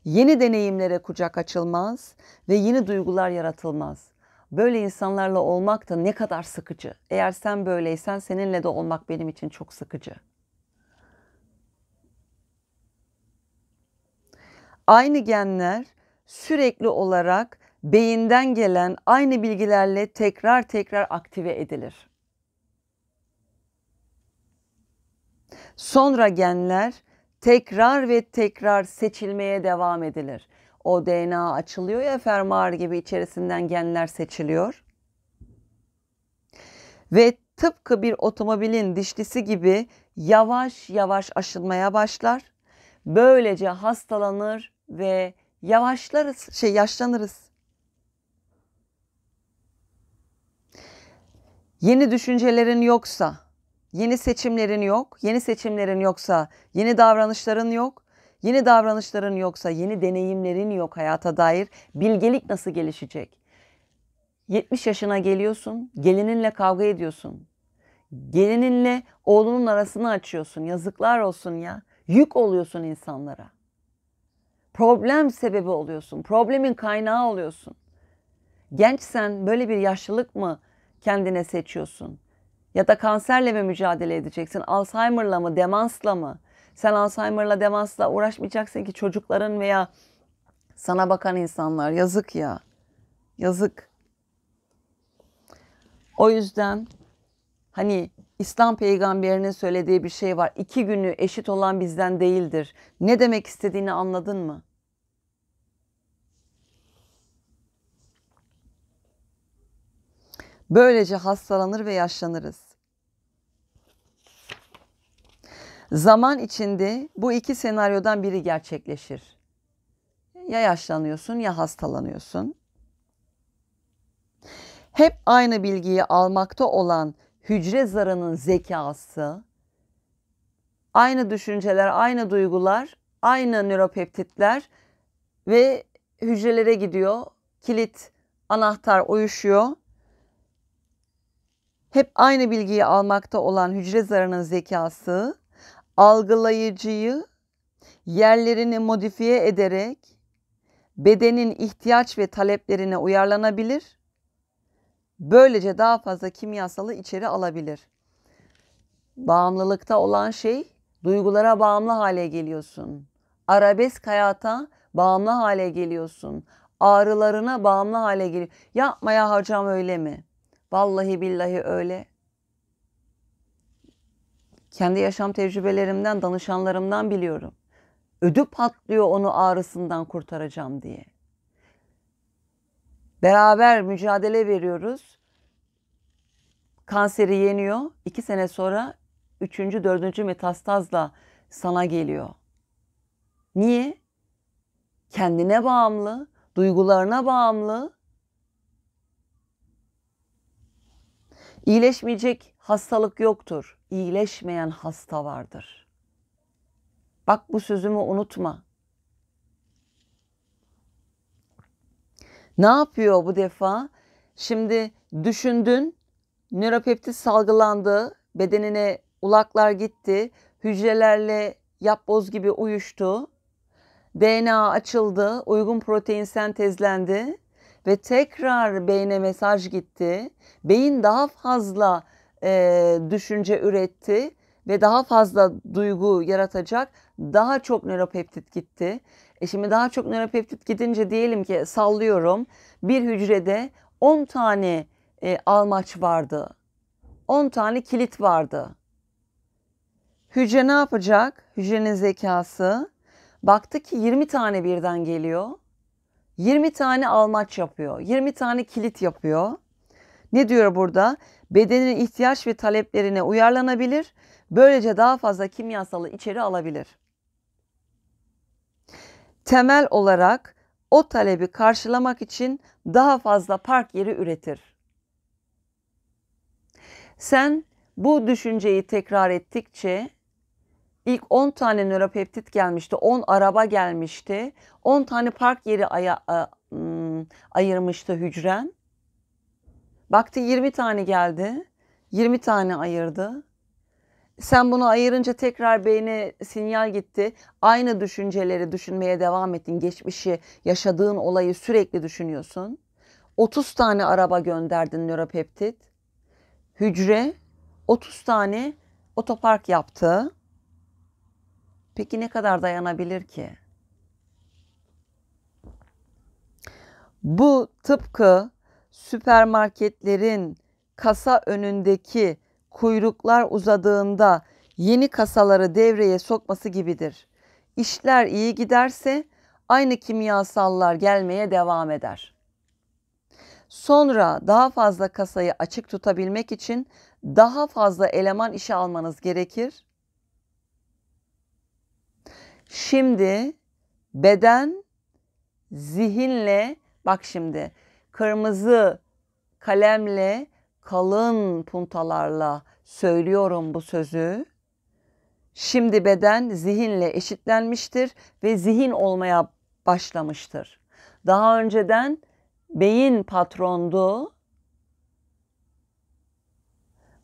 Yeni deneyimlere kucak açılmaz ve yeni duygular yaratılmaz. Böyle insanlarla olmak da ne kadar sıkıcı. Eğer sen böyleysen seninle de olmak benim için çok sıkıcı. Aynı genler sürekli olarak beyinden gelen aynı bilgilerle tekrar tekrar aktive edilir. Sonra genler tekrar ve tekrar seçilmeye devam edilir. O DNA açılıyor ya fermuar gibi içerisinden genler seçiliyor. Ve tıpkı bir otomobilin dişlisi gibi yavaş yavaş aşılmaya başlar. Böylece hastalanır ve yavaşlarız, şey yaşlanırız. Yeni düşüncelerin yoksa, yeni seçimlerin yok, yeni seçimlerin yoksa yeni davranışların yok, yeni davranışların yoksa yeni deneyimlerin yok hayata dair bilgelik nasıl gelişecek? 70 yaşına geliyorsun, gelininle kavga ediyorsun. Gelininle oğlunun arasını açıyorsun. Yazıklar olsun ya. Yük oluyorsun insanlara. Problem sebebi oluyorsun. Problemin kaynağı oluyorsun. Gençsen böyle bir yaşlılık mı kendine seçiyorsun? Ya da kanserle mi mücadele edeceksin? Alzheimer'la mı, demansla mı? Sen Alzheimer'la, demansla uğraşmayacaksın ki çocukların veya sana bakan insanlar yazık ya. Yazık. O yüzden hani İslam peygamberinin söylediği bir şey var. İki günü eşit olan bizden değildir. Ne demek istediğini anladın mı? Böylece hastalanır ve yaşlanırız. Zaman içinde bu iki senaryodan biri gerçekleşir. Ya yaşlanıyorsun ya hastalanıyorsun. Hep aynı bilgiyi almakta olan hücre zarının zekası, aynı düşünceler, aynı duygular, aynı nöropeptitler ve hücrelere gidiyor. Kilit, anahtar uyuşuyor hep aynı bilgiyi almakta olan hücre zarının zekası algılayıcıyı yerlerini modifiye ederek bedenin ihtiyaç ve taleplerine uyarlanabilir. Böylece daha fazla kimyasalı içeri alabilir. Bağımlılıkta olan şey duygulara bağımlı hale geliyorsun. Arabesk hayata bağımlı hale geliyorsun. Ağrılarına bağımlı hale geliyor. Yapmaya harcam öyle mi?'' Vallahi billahi öyle. Kendi yaşam tecrübelerimden, danışanlarımdan biliyorum. ödüp patlıyor onu ağrısından kurtaracağım diye. Beraber mücadele veriyoruz. Kanseri yeniyor. İki sene sonra üçüncü, dördüncü metastazla sana geliyor. Niye? Kendine bağımlı, duygularına bağımlı, İyileşmeyecek hastalık yoktur. İyileşmeyen hasta vardır. Bak bu sözümü unutma. Ne yapıyor bu defa? Şimdi düşündün, nöropeptit salgılandı, bedenine ulaklar gitti, hücrelerle yapboz gibi uyuştu. DNA açıldı, uygun protein sentezlendi ve tekrar beyne mesaj gitti. Beyin daha fazla e, düşünce üretti ve daha fazla duygu yaratacak daha çok nöropeptit gitti. E şimdi daha çok nöropeptit gidince diyelim ki sallıyorum bir hücrede 10 tane e, almaç vardı. 10 tane kilit vardı. Hücre ne yapacak? Hücrenin zekası. Baktı ki 20 tane birden geliyor. 20 tane almaç yapıyor. 20 tane kilit yapıyor. Ne diyor burada? Bedenin ihtiyaç ve taleplerine uyarlanabilir. Böylece daha fazla kimyasalı içeri alabilir. Temel olarak o talebi karşılamak için daha fazla park yeri üretir. Sen bu düşünceyi tekrar ettikçe İlk 10 tane nöropeptit gelmişti. 10 araba gelmişti. 10 tane park yeri aya, ayırmıştı hücren. Baktı 20 tane geldi. 20 tane ayırdı. Sen bunu ayırınca tekrar beyne sinyal gitti. Aynı düşünceleri düşünmeye devam ettin. Geçmişi, yaşadığın olayı sürekli düşünüyorsun. 30 tane araba gönderdin nöropeptit. Hücre 30 tane otopark yaptı. Peki ne kadar dayanabilir ki? Bu tıpkı süpermarketlerin kasa önündeki kuyruklar uzadığında yeni kasaları devreye sokması gibidir. İşler iyi giderse aynı kimyasallar gelmeye devam eder. Sonra daha fazla kasayı açık tutabilmek için daha fazla eleman işe almanız gerekir Şimdi beden zihinle bak şimdi kırmızı kalemle kalın puntalarla söylüyorum bu sözü. Şimdi beden zihinle eşitlenmiştir ve zihin olmaya başlamıştır. Daha önceden beyin patrondu.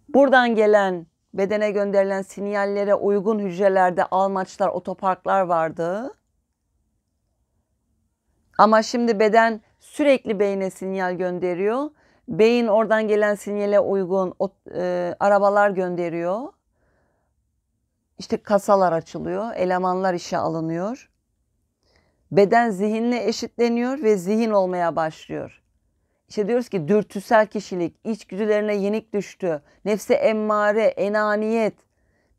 Buradan gelen bedene gönderilen sinyallere uygun hücrelerde almaçlar, otoparklar vardı. Ama şimdi beden sürekli beyne sinyal gönderiyor. Beyin oradan gelen sinyale uygun o, e, arabalar gönderiyor. İşte kasalar açılıyor, elemanlar işe alınıyor. Beden zihinle eşitleniyor ve zihin olmaya başlıyor işte diyoruz ki dürtüsel kişilik, içgüdülerine yenik düştü, nefse emmare, enaniyet,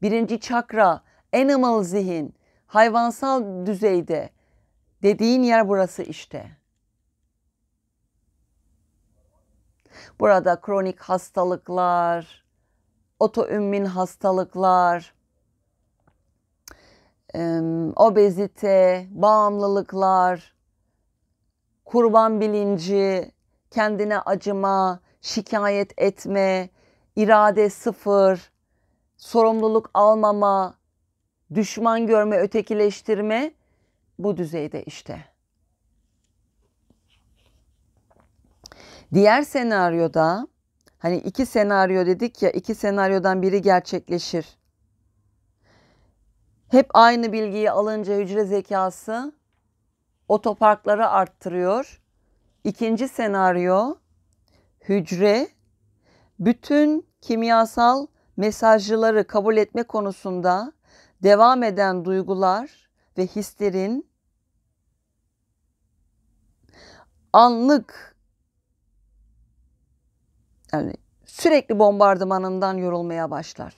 birinci çakra, animal zihin, hayvansal düzeyde dediğin yer burası işte. Burada kronik hastalıklar, otoümmin hastalıklar, obezite, bağımlılıklar, kurban bilinci, kendine acıma, şikayet etme, irade sıfır, sorumluluk almama, düşman görme, ötekileştirme bu düzeyde işte. Diğer senaryoda hani iki senaryo dedik ya iki senaryodan biri gerçekleşir. Hep aynı bilgiyi alınca hücre zekası otoparkları arttırıyor İkinci senaryo hücre bütün kimyasal mesajları kabul etme konusunda devam eden duygular ve hislerin anlık yani sürekli bombardımanından yorulmaya başlar.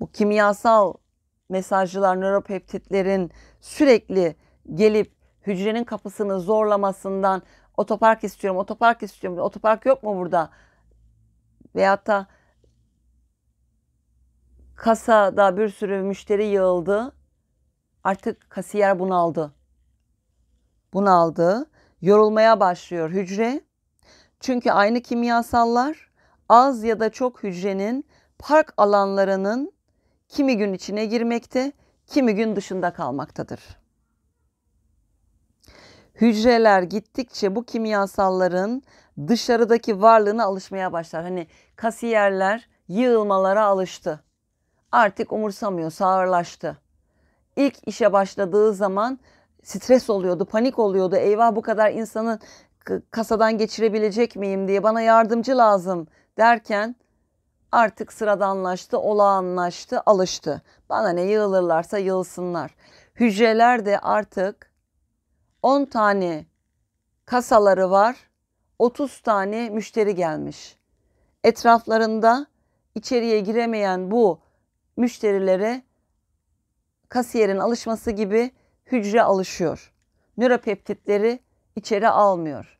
Bu kimyasal mesajlar, nöropeptitlerin sürekli gelip hücrenin kapısını zorlamasından otopark istiyorum, otopark istiyorum, otopark yok mu burada? Veyahut da kasada bir sürü müşteri yığıldı. Artık kasiyer bunaldı. Bunaldı. Yorulmaya başlıyor hücre. Çünkü aynı kimyasallar az ya da çok hücrenin park alanlarının kimi gün içine girmekte, kimi gün dışında kalmaktadır hücreler gittikçe bu kimyasalların dışarıdaki varlığına alışmaya başlar. Hani kasiyerler yığılmalara alıştı. Artık umursamıyor, sağırlaştı. İlk işe başladığı zaman stres oluyordu, panik oluyordu. Eyvah bu kadar insanın kasadan geçirebilecek miyim diye bana yardımcı lazım derken artık sıradanlaştı, olağanlaştı, alıştı. Bana ne yığılırlarsa yığılsınlar. Hücreler de artık 10 tane kasaları var. 30 tane müşteri gelmiş. Etraflarında içeriye giremeyen bu müşterilere kasiyerin alışması gibi hücre alışıyor. Nöropeptitleri içeri almıyor.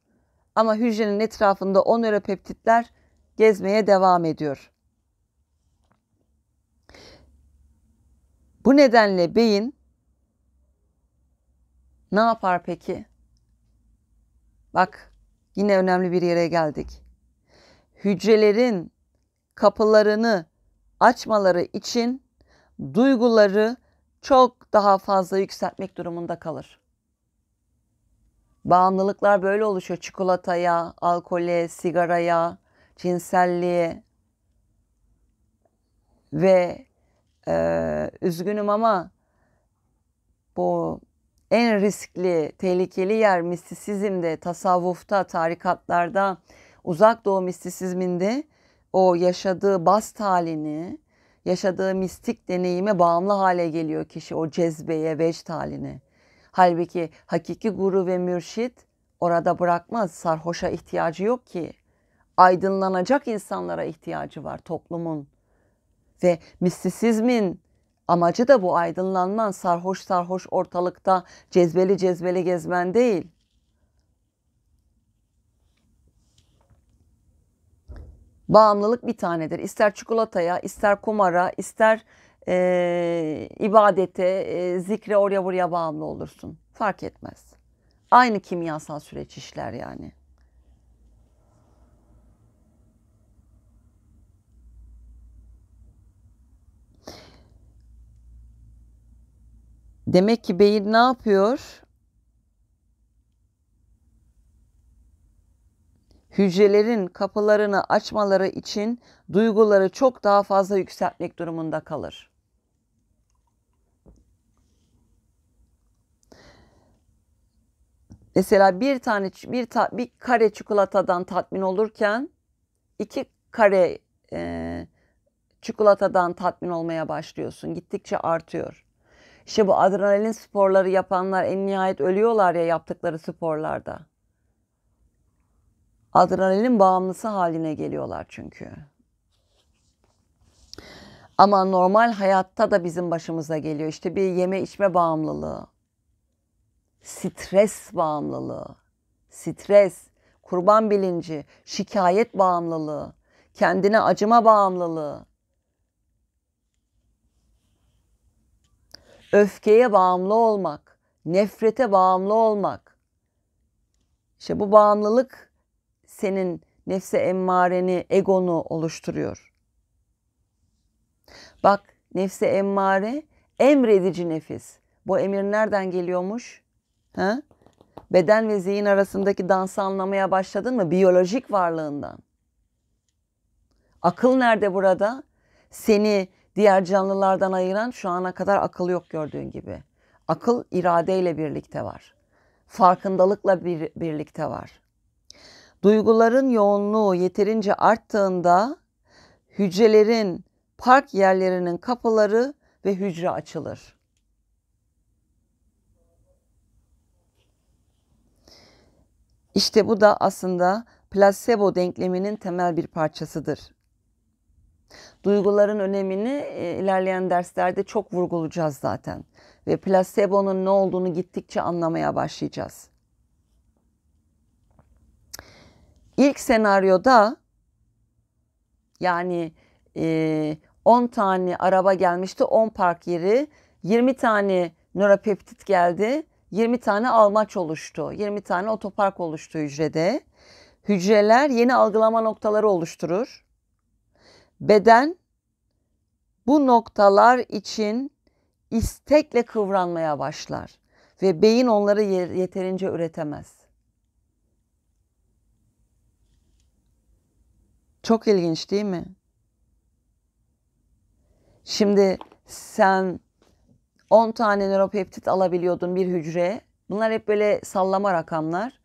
Ama hücrenin etrafında o nöropeptitler gezmeye devam ediyor. Bu nedenle beyin ne yapar peki? Bak yine önemli bir yere geldik. Hücrelerin kapılarını açmaları için duyguları çok daha fazla yükseltmek durumunda kalır. Bağımlılıklar böyle oluşuyor. Çikolataya, alkole, sigaraya, cinselliğe ve e, üzgünüm ama bu en riskli, tehlikeli yer mistisizmde, tasavvufta, tarikatlarda, uzak doğu mistisizminde o yaşadığı bast halini, yaşadığı mistik deneyime bağımlı hale geliyor kişi o cezbeye, vecd haline. Halbuki hakiki guru ve mürşit orada bırakmaz. Sarhoşa ihtiyacı yok ki. Aydınlanacak insanlara ihtiyacı var toplumun. Ve mistisizmin Amacı da bu aydınlanman sarhoş sarhoş ortalıkta cezbeli cezbeli gezmen değil. Bağımlılık bir tanedir. İster çikolataya, ister kumara, ister e, ibadete, e, zikre oraya buraya bağımlı olursun. Fark etmez. Aynı kimyasal süreç işler yani. Demek ki beyin ne yapıyor? Hücrelerin kapılarını açmaları için duyguları çok daha fazla yükseltmek durumunda kalır. Mesela bir tane bir ta, bir kare çikolatadan tatmin olurken iki kare e, çikolatadan tatmin olmaya başlıyorsun. Gittikçe artıyor. İşte bu adrenalin sporları yapanlar en nihayet ölüyorlar ya yaptıkları sporlarda. Adrenalin bağımlısı haline geliyorlar çünkü. Ama normal hayatta da bizim başımıza geliyor. İşte bir yeme içme bağımlılığı. Stres bağımlılığı. Stres, kurban bilinci, şikayet bağımlılığı, kendine acıma bağımlılığı. öfkeye bağımlı olmak, nefrete bağımlı olmak. İşte bu bağımlılık senin nefse emmareni, egonu oluşturuyor. Bak nefse emmare emredici nefis. Bu emir nereden geliyormuş? Ha? Beden ve zihin arasındaki dansı anlamaya başladın mı? Biyolojik varlığından. Akıl nerede burada? Seni diğer canlılardan ayıran şu ana kadar akıl yok gördüğün gibi. Akıl iradeyle birlikte var. Farkındalıkla bir, birlikte var. Duyguların yoğunluğu yeterince arttığında hücrelerin park yerlerinin kapıları ve hücre açılır. İşte bu da aslında plasebo denkleminin temel bir parçasıdır. Duyguların önemini e, ilerleyen derslerde çok vurgulayacağız zaten. Ve plasebonun ne olduğunu gittikçe anlamaya başlayacağız. İlk senaryoda yani e, 10 tane araba gelmişti 10 park yeri 20 tane nöropeptit geldi 20 tane almaç oluştu 20 tane otopark oluştu hücrede. Hücreler yeni algılama noktaları oluşturur. Beden bu noktalar için istekle kıvranmaya başlar ve beyin onları yeterince üretemez. Çok ilginç değil mi? Şimdi sen 10 tane nöropeptit alabiliyordun bir hücreye. Bunlar hep böyle sallama rakamlar.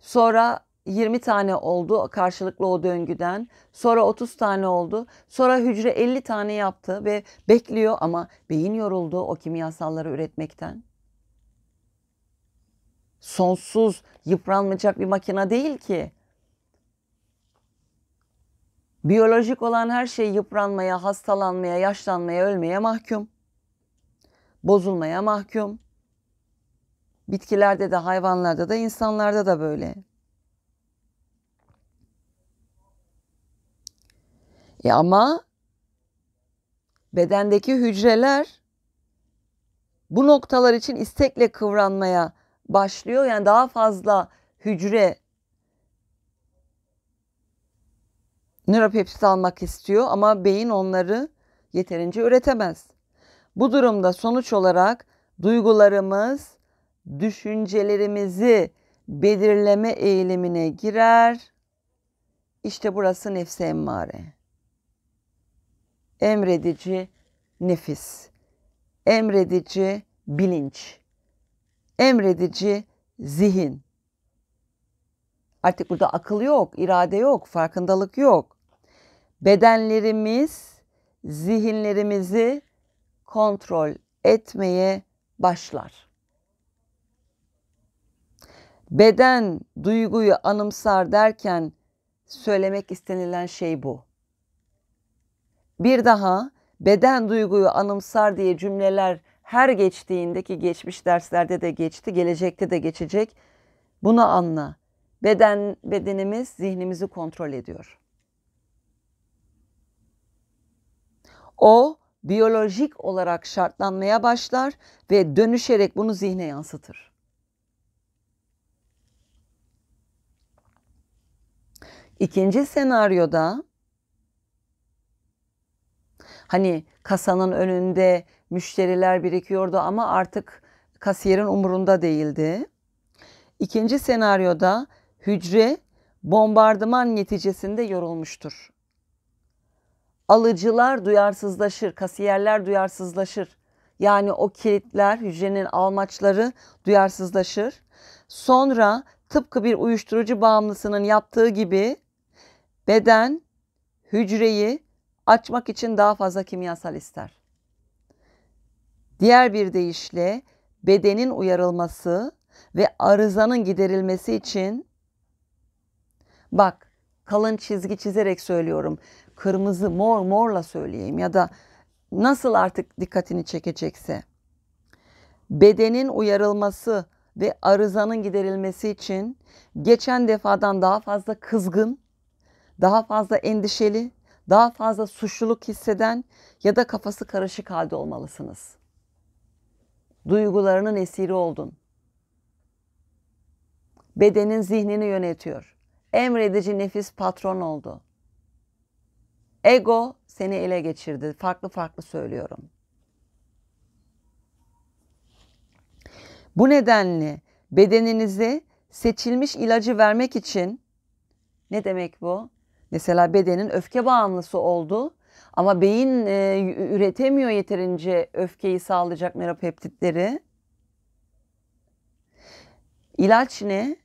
Sonra 20 tane oldu karşılıklı o döngüden. Sonra 30 tane oldu. Sonra hücre 50 tane yaptı ve bekliyor ama beyin yoruldu o kimyasalları üretmekten. Sonsuz yıpranmayacak bir makina değil ki. Biyolojik olan her şey yıpranmaya, hastalanmaya, yaşlanmaya, ölmeye mahkum. Bozulmaya mahkum. Bitkilerde de, hayvanlarda da, insanlarda da böyle. E ama bedendeki hücreler bu noktalar için istekle kıvranmaya başlıyor. Yani daha fazla hücre nöropepsit almak istiyor ama beyin onları yeterince üretemez. Bu durumda sonuç olarak duygularımız düşüncelerimizi belirleme eğilimine girer. İşte burası nefse emmare emredici nefis, emredici bilinç, emredici zihin. Artık burada akıl yok, irade yok, farkındalık yok. Bedenlerimiz zihinlerimizi kontrol etmeye başlar. Beden duyguyu anımsar derken söylemek istenilen şey bu. Bir daha beden duyguyu anımsar diye cümleler her geçtiğindeki geçmiş derslerde de geçti, gelecekte de geçecek. Bunu anla. Beden bedenimiz zihnimizi kontrol ediyor. O biyolojik olarak şartlanmaya başlar ve dönüşerek bunu zihne yansıtır. İkinci senaryoda Hani kasanın önünde müşteriler birikiyordu ama artık kasiyerin umurunda değildi. İkinci senaryoda hücre bombardıman neticesinde yorulmuştur. Alıcılar duyarsızlaşır, kasiyerler duyarsızlaşır. Yani o kilitler, hücrenin almaçları duyarsızlaşır. Sonra tıpkı bir uyuşturucu bağımlısının yaptığı gibi beden hücreyi açmak için daha fazla kimyasal ister. Diğer bir deyişle bedenin uyarılması ve arızanın giderilmesi için bak kalın çizgi çizerek söylüyorum. Kırmızı mor morla söyleyeyim ya da nasıl artık dikkatini çekecekse. Bedenin uyarılması ve arızanın giderilmesi için geçen defadan daha fazla kızgın, daha fazla endişeli, daha fazla suçluluk hisseden ya da kafası karışık halde olmalısınız. Duygularının esiri oldun. Bedenin zihnini yönetiyor. Emredici nefis patron oldu. Ego seni ele geçirdi. Farklı farklı söylüyorum. Bu nedenle bedeninize seçilmiş ilacı vermek için ne demek bu? Mesela bedenin öfke bağımlısı oldu ama beyin e, üretemiyor yeterince öfkeyi sağlayacak meropeptitleri. İlaç ne?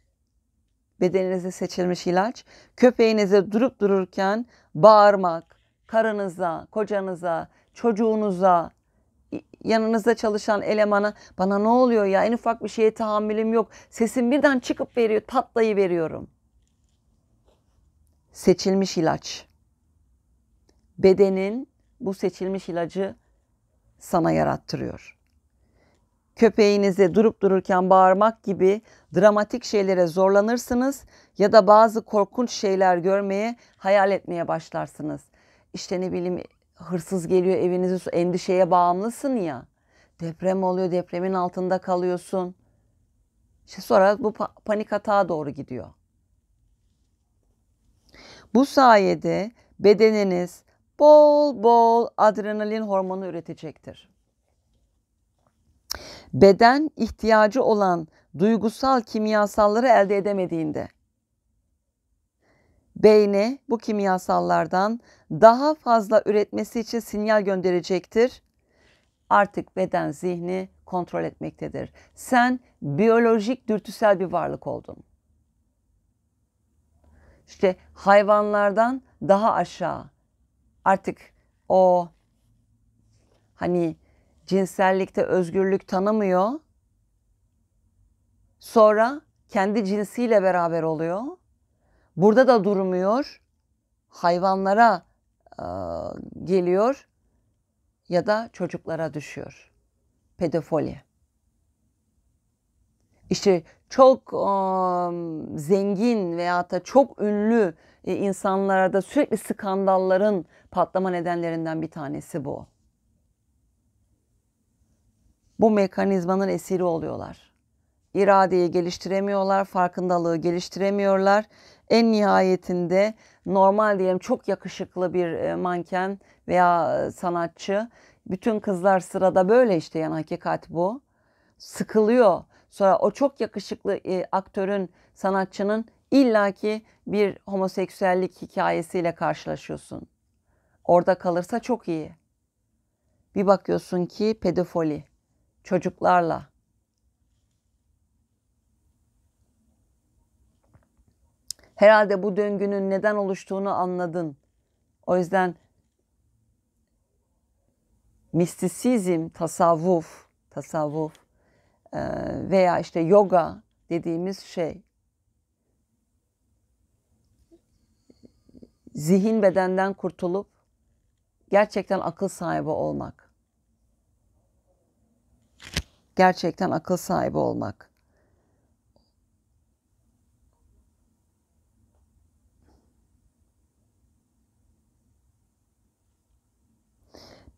Bedeninize seçilmiş ilaç. Köpeğinize durup dururken bağırmak, karınıza, kocanıza, çocuğunuza, yanınızda çalışan elemana bana ne oluyor ya en ufak bir şeye tahammülüm yok. Sesim birden çıkıp veriyor, patlayı veriyorum seçilmiş ilaç. Bedenin bu seçilmiş ilacı sana yarattırıyor. Köpeğinize durup dururken bağırmak gibi dramatik şeylere zorlanırsınız ya da bazı korkunç şeyler görmeye, hayal etmeye başlarsınız. İşte ne bileyim hırsız geliyor evinizi endişeye bağımlısın ya. Deprem oluyor, depremin altında kalıyorsun. İşte sonra bu panik hata doğru gidiyor. Bu sayede bedeniniz bol bol adrenalin hormonu üretecektir. Beden ihtiyacı olan duygusal kimyasalları elde edemediğinde beyne bu kimyasallardan daha fazla üretmesi için sinyal gönderecektir. Artık beden zihni kontrol etmektedir. Sen biyolojik dürtüsel bir varlık oldun işte hayvanlardan daha aşağı. Artık o hani cinsellikte özgürlük tanımıyor. Sonra kendi cinsiyle beraber oluyor. Burada da durmuyor. Hayvanlara e, geliyor ya da çocuklara düşüyor. Pedofili. İşte çok um, zengin veya da çok ünlü e, insanlara da sürekli skandalların patlama nedenlerinden bir tanesi bu. Bu mekanizmanın esiri oluyorlar. İradeyi geliştiremiyorlar, farkındalığı geliştiremiyorlar. En nihayetinde normal diyelim çok yakışıklı bir e, manken veya e, sanatçı bütün kızlar sırada böyle işte yani hakikat bu. Sıkılıyor sonra o çok yakışıklı e, aktörün, sanatçının illaki bir homoseksüellik hikayesiyle karşılaşıyorsun. Orada kalırsa çok iyi. Bir bakıyorsun ki pedofili, çocuklarla. Herhalde bu döngünün neden oluştuğunu anladın. O yüzden mistisizm, tasavvuf, tasavvuf ee, veya işte yoga dediğimiz şey zihin bedenden kurtulup gerçekten akıl sahibi olmak. Gerçekten akıl sahibi olmak.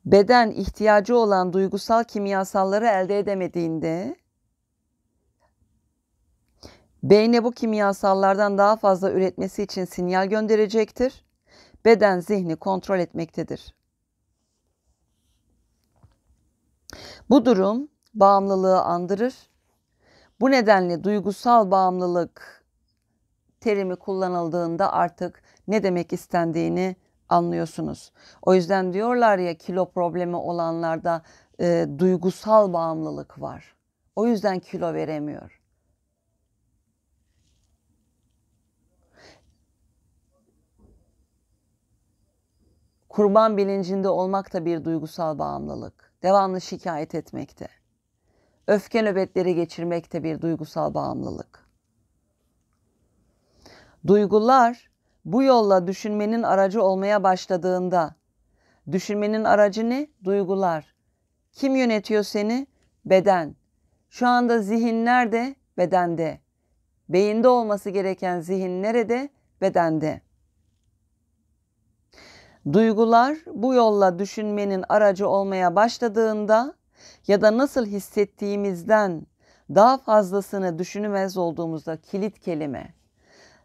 Beden ihtiyacı olan duygusal kimyasalları elde edemediğinde Beyne bu kimyasallardan daha fazla üretmesi için sinyal gönderecektir. Beden zihni kontrol etmektedir. Bu durum bağımlılığı andırır. Bu nedenle duygusal bağımlılık terimi kullanıldığında artık ne demek istendiğini anlıyorsunuz. O yüzden diyorlar ya kilo problemi olanlarda e, duygusal bağımlılık var. O yüzden kilo veremiyor. Kurban bilincinde olmak da bir duygusal bağımlılık. Devamlı şikayet etmekte. Öfke nöbetleri geçirmek de bir duygusal bağımlılık. Duygular bu yolla düşünmenin aracı olmaya başladığında düşünmenin aracı ne? Duygular. Kim yönetiyor seni? Beden. Şu anda zihin nerede? Bedende. Beyinde olması gereken zihin nerede? Bedende. Duygular bu yolla düşünmenin aracı olmaya başladığında ya da nasıl hissettiğimizden daha fazlasını düşünemez olduğumuzda kilit kelime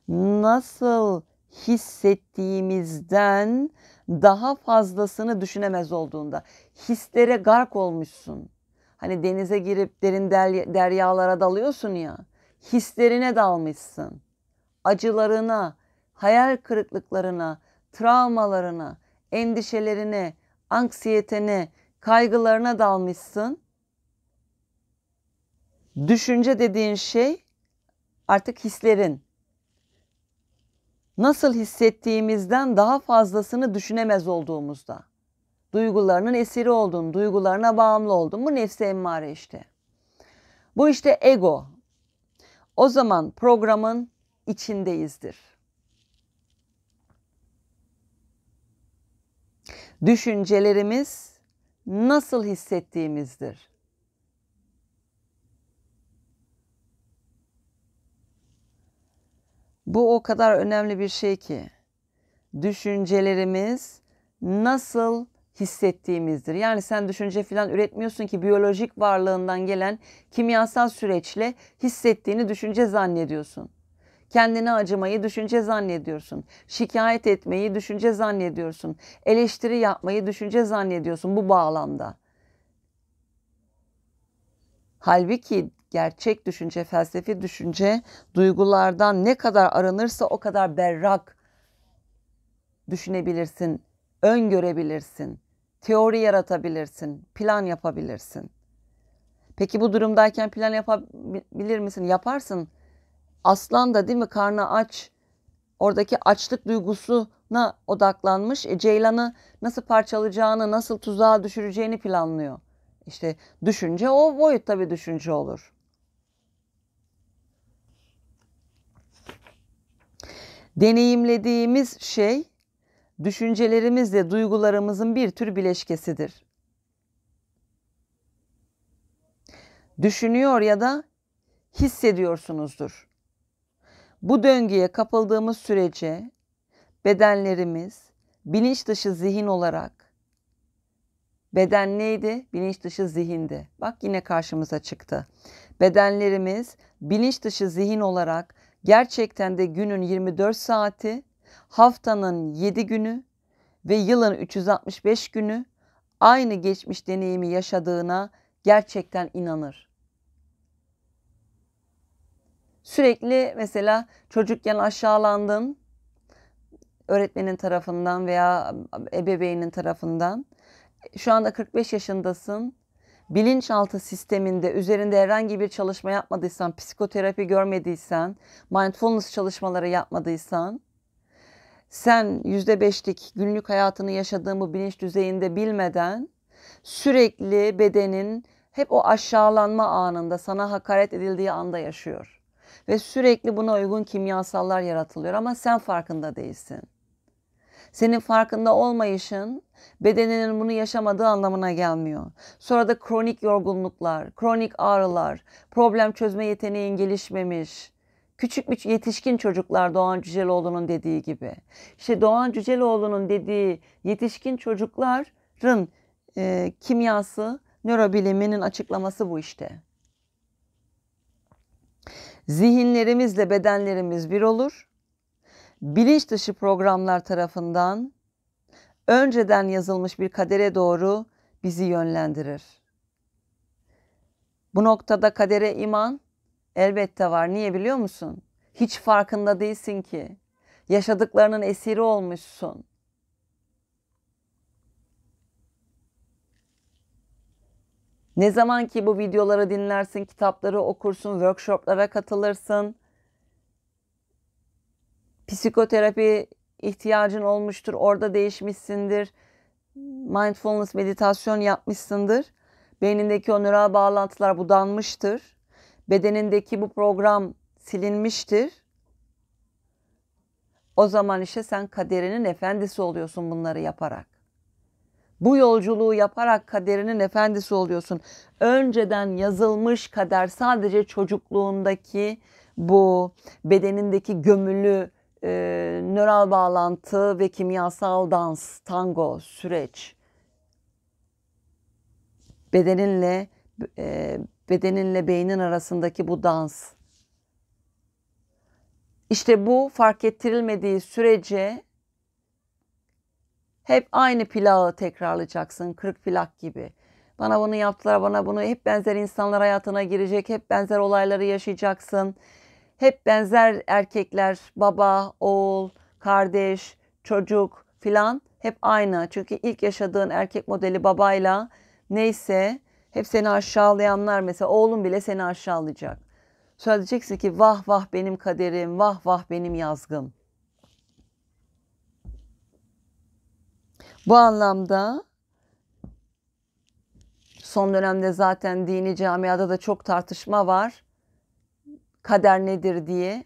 nasıl hissettiğimizden daha fazlasını düşünemez olduğunda hislere gark olmuşsun. Hani denize girip derin deryalara dalıyorsun ya. Hislerine dalmışsın. Acılarına, hayal kırıklıklarına, travmalarına, endişelerine, anksiyetene, kaygılarına dalmışsın. Düşünce dediğin şey artık hislerin. Nasıl hissettiğimizden daha fazlasını düşünemez olduğumuzda. Duygularının esiri oldun, duygularına bağımlı oldun. Bu nefsi emmare işte. Bu işte ego. O zaman programın içindeyizdir. Düşüncelerimiz nasıl hissettiğimizdir. Bu o kadar önemli bir şey ki düşüncelerimiz nasıl hissettiğimizdir. Yani sen düşünce falan üretmiyorsun ki biyolojik varlığından gelen kimyasal süreçle hissettiğini düşünce zannediyorsun. Kendini acımayı düşünce zannediyorsun. Şikayet etmeyi düşünce zannediyorsun. Eleştiri yapmayı düşünce zannediyorsun bu bağlamda. Halbuki gerçek düşünce, felsefi düşünce duygulardan ne kadar aranırsa o kadar berrak düşünebilirsin, öngörebilirsin, teori yaratabilirsin, plan yapabilirsin. Peki bu durumdayken plan yapabilir misin? Yaparsın. Aslan da değil mi karnı aç. Oradaki açlık duygusuna odaklanmış. E, Ceylan'ı nasıl parçalayacağını, nasıl tuzağa düşüreceğini planlıyor. İşte düşünce o boyutta bir düşünce olur. Deneyimlediğimiz şey düşüncelerimizle duygularımızın bir tür bileşkesidir. Düşünüyor ya da hissediyorsunuzdur. Bu döngüye kapıldığımız sürece bedenlerimiz bilinç dışı zihin olarak beden neydi? Bilinç dışı zihindi. Bak yine karşımıza çıktı. Bedenlerimiz bilinç dışı zihin olarak gerçekten de günün 24 saati, haftanın 7 günü ve yılın 365 günü aynı geçmiş deneyimi yaşadığına gerçekten inanır. Sürekli mesela çocukken aşağılandın öğretmenin tarafından veya ebeveynin tarafından. Şu anda 45 yaşındasın. Bilinçaltı sisteminde üzerinde herhangi bir çalışma yapmadıysan, psikoterapi görmediysen, mindfulness çalışmaları yapmadıysan, sen %5'lik günlük hayatını yaşadığın bu bilinç düzeyinde bilmeden sürekli bedenin hep o aşağılanma anında, sana hakaret edildiği anda yaşıyor ve sürekli buna uygun kimyasallar yaratılıyor ama sen farkında değilsin. Senin farkında olmayışın bedeninin bunu yaşamadığı anlamına gelmiyor. Sonra da kronik yorgunluklar, kronik ağrılar, problem çözme yeteneğin gelişmemiş, küçük bir yetişkin çocuklar Doğan Cüceloğlu'nun dediği gibi. İşte Doğan Cüceloğlu'nun dediği yetişkin çocukların e, kimyası, nörobiliminin açıklaması bu işte. Zihinlerimizle bedenlerimiz bir olur. Bilinç dışı programlar tarafından önceden yazılmış bir kadere doğru bizi yönlendirir. Bu noktada kadere iman elbette var. Niye biliyor musun? Hiç farkında değilsin ki. Yaşadıklarının esiri olmuşsun. Ne zaman ki bu videoları dinlersin, kitapları okursun, workshoplara katılırsın, psikoterapi ihtiyacın olmuştur, orada değişmişsindir, mindfulness meditasyon yapmışsındır, beynindeki o nöral bağlantılar budanmıştır, bedenindeki bu program silinmiştir. O zaman işte sen kaderinin efendisi oluyorsun bunları yaparak. Bu yolculuğu yaparak kaderinin efendisi oluyorsun. Önceden yazılmış kader sadece çocukluğundaki bu bedenindeki gömülü e, nöral bağlantı ve kimyasal dans, tango, süreç. Bedeninle e, bedeninle beynin arasındaki bu dans. İşte bu fark ettirilmediği sürece hep aynı plağı tekrarlayacaksın. Kırık plak gibi. Bana bunu yaptılar, bana bunu. Hep benzer insanlar hayatına girecek. Hep benzer olayları yaşayacaksın. Hep benzer erkekler, baba, oğul, kardeş, çocuk filan hep aynı. Çünkü ilk yaşadığın erkek modeli babayla neyse hep seni aşağılayanlar mesela oğlun bile seni aşağılayacak. Söyleyeceksin ki vah vah benim kaderim, vah vah benim yazgım. Bu anlamda son dönemde zaten dini camiada da çok tartışma var. Kader nedir diye.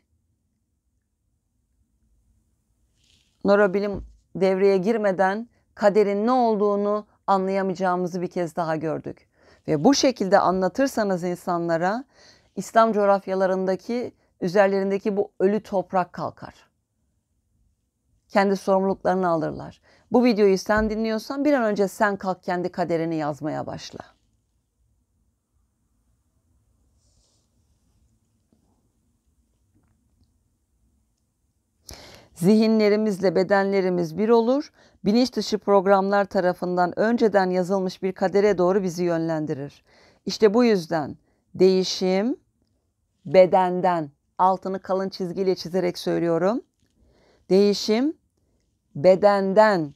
Nörobilim devreye girmeden kaderin ne olduğunu anlayamayacağımızı bir kez daha gördük. Ve bu şekilde anlatırsanız insanlara İslam coğrafyalarındaki üzerlerindeki bu ölü toprak kalkar kendi sorumluluklarını alırlar. Bu videoyu sen dinliyorsan bir an önce sen kalk kendi kaderini yazmaya başla. Zihinlerimizle bedenlerimiz bir olur, bilinç dışı programlar tarafından önceden yazılmış bir kadere doğru bizi yönlendirir. İşte bu yüzden değişim bedenden altını kalın çizgiyle çizerek söylüyorum. Değişim bedenden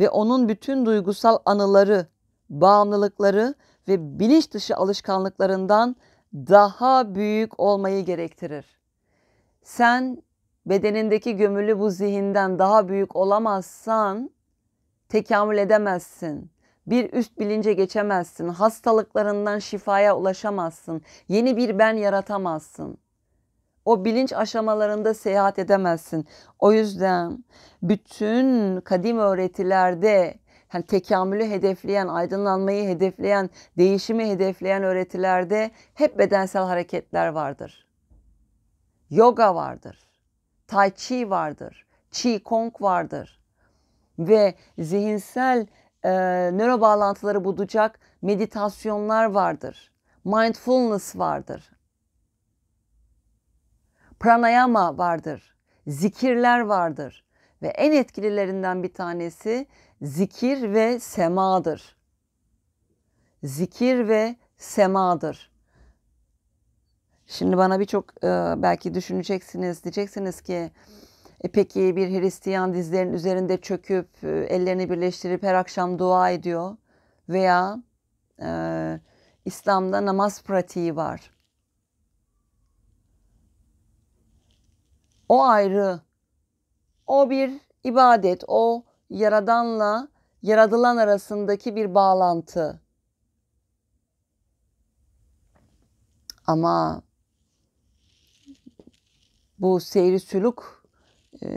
ve onun bütün duygusal anıları, bağımlılıkları ve bilinç dışı alışkanlıklarından daha büyük olmayı gerektirir. Sen bedenindeki gömülü bu zihinden daha büyük olamazsan tekamül edemezsin. Bir üst bilince geçemezsin. Hastalıklarından şifaya ulaşamazsın. Yeni bir ben yaratamazsın.'' O bilinç aşamalarında seyahat edemezsin. O yüzden bütün kadim öğretilerde yani tekamülü hedefleyen, aydınlanmayı hedefleyen, değişimi hedefleyen öğretilerde hep bedensel hareketler vardır. Yoga vardır. Tai Chi vardır. Qi Kong vardır. Ve zihinsel e, nöro bağlantıları budacak meditasyonlar vardır. Mindfulness vardır pranayama vardır, zikirler vardır ve en etkililerinden bir tanesi zikir ve semadır. Zikir ve semadır. Şimdi bana birçok e, belki düşüneceksiniz, diyeceksiniz ki e peki bir Hristiyan dizlerin üzerinde çöküp e, ellerini birleştirip her akşam dua ediyor veya e, İslam'da namaz pratiği var. O ayrı. O bir ibadet. O yaradanla yaradılan arasındaki bir bağlantı. Ama bu seyri sülük e,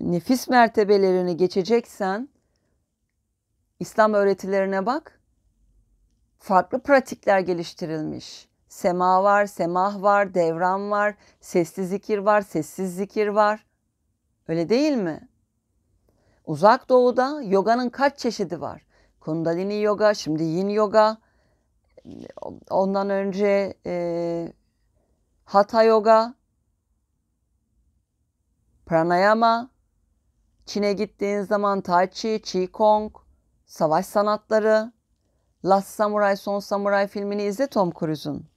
nefis mertebelerini geçeceksen İslam öğretilerine bak. Farklı pratikler geliştirilmiş. Sema var, semah var, devran var, sesli zikir var, sessiz zikir var. Öyle değil mi? Uzak doğuda yoganın kaç çeşidi var? Kundalini yoga, şimdi yin yoga, ondan önce e, hatha yoga, pranayama, Çin'e gittiğin zaman tai chi, qi kong, savaş sanatları, Last Samurai, Son Samurai filmini izle Tom Cruise'un.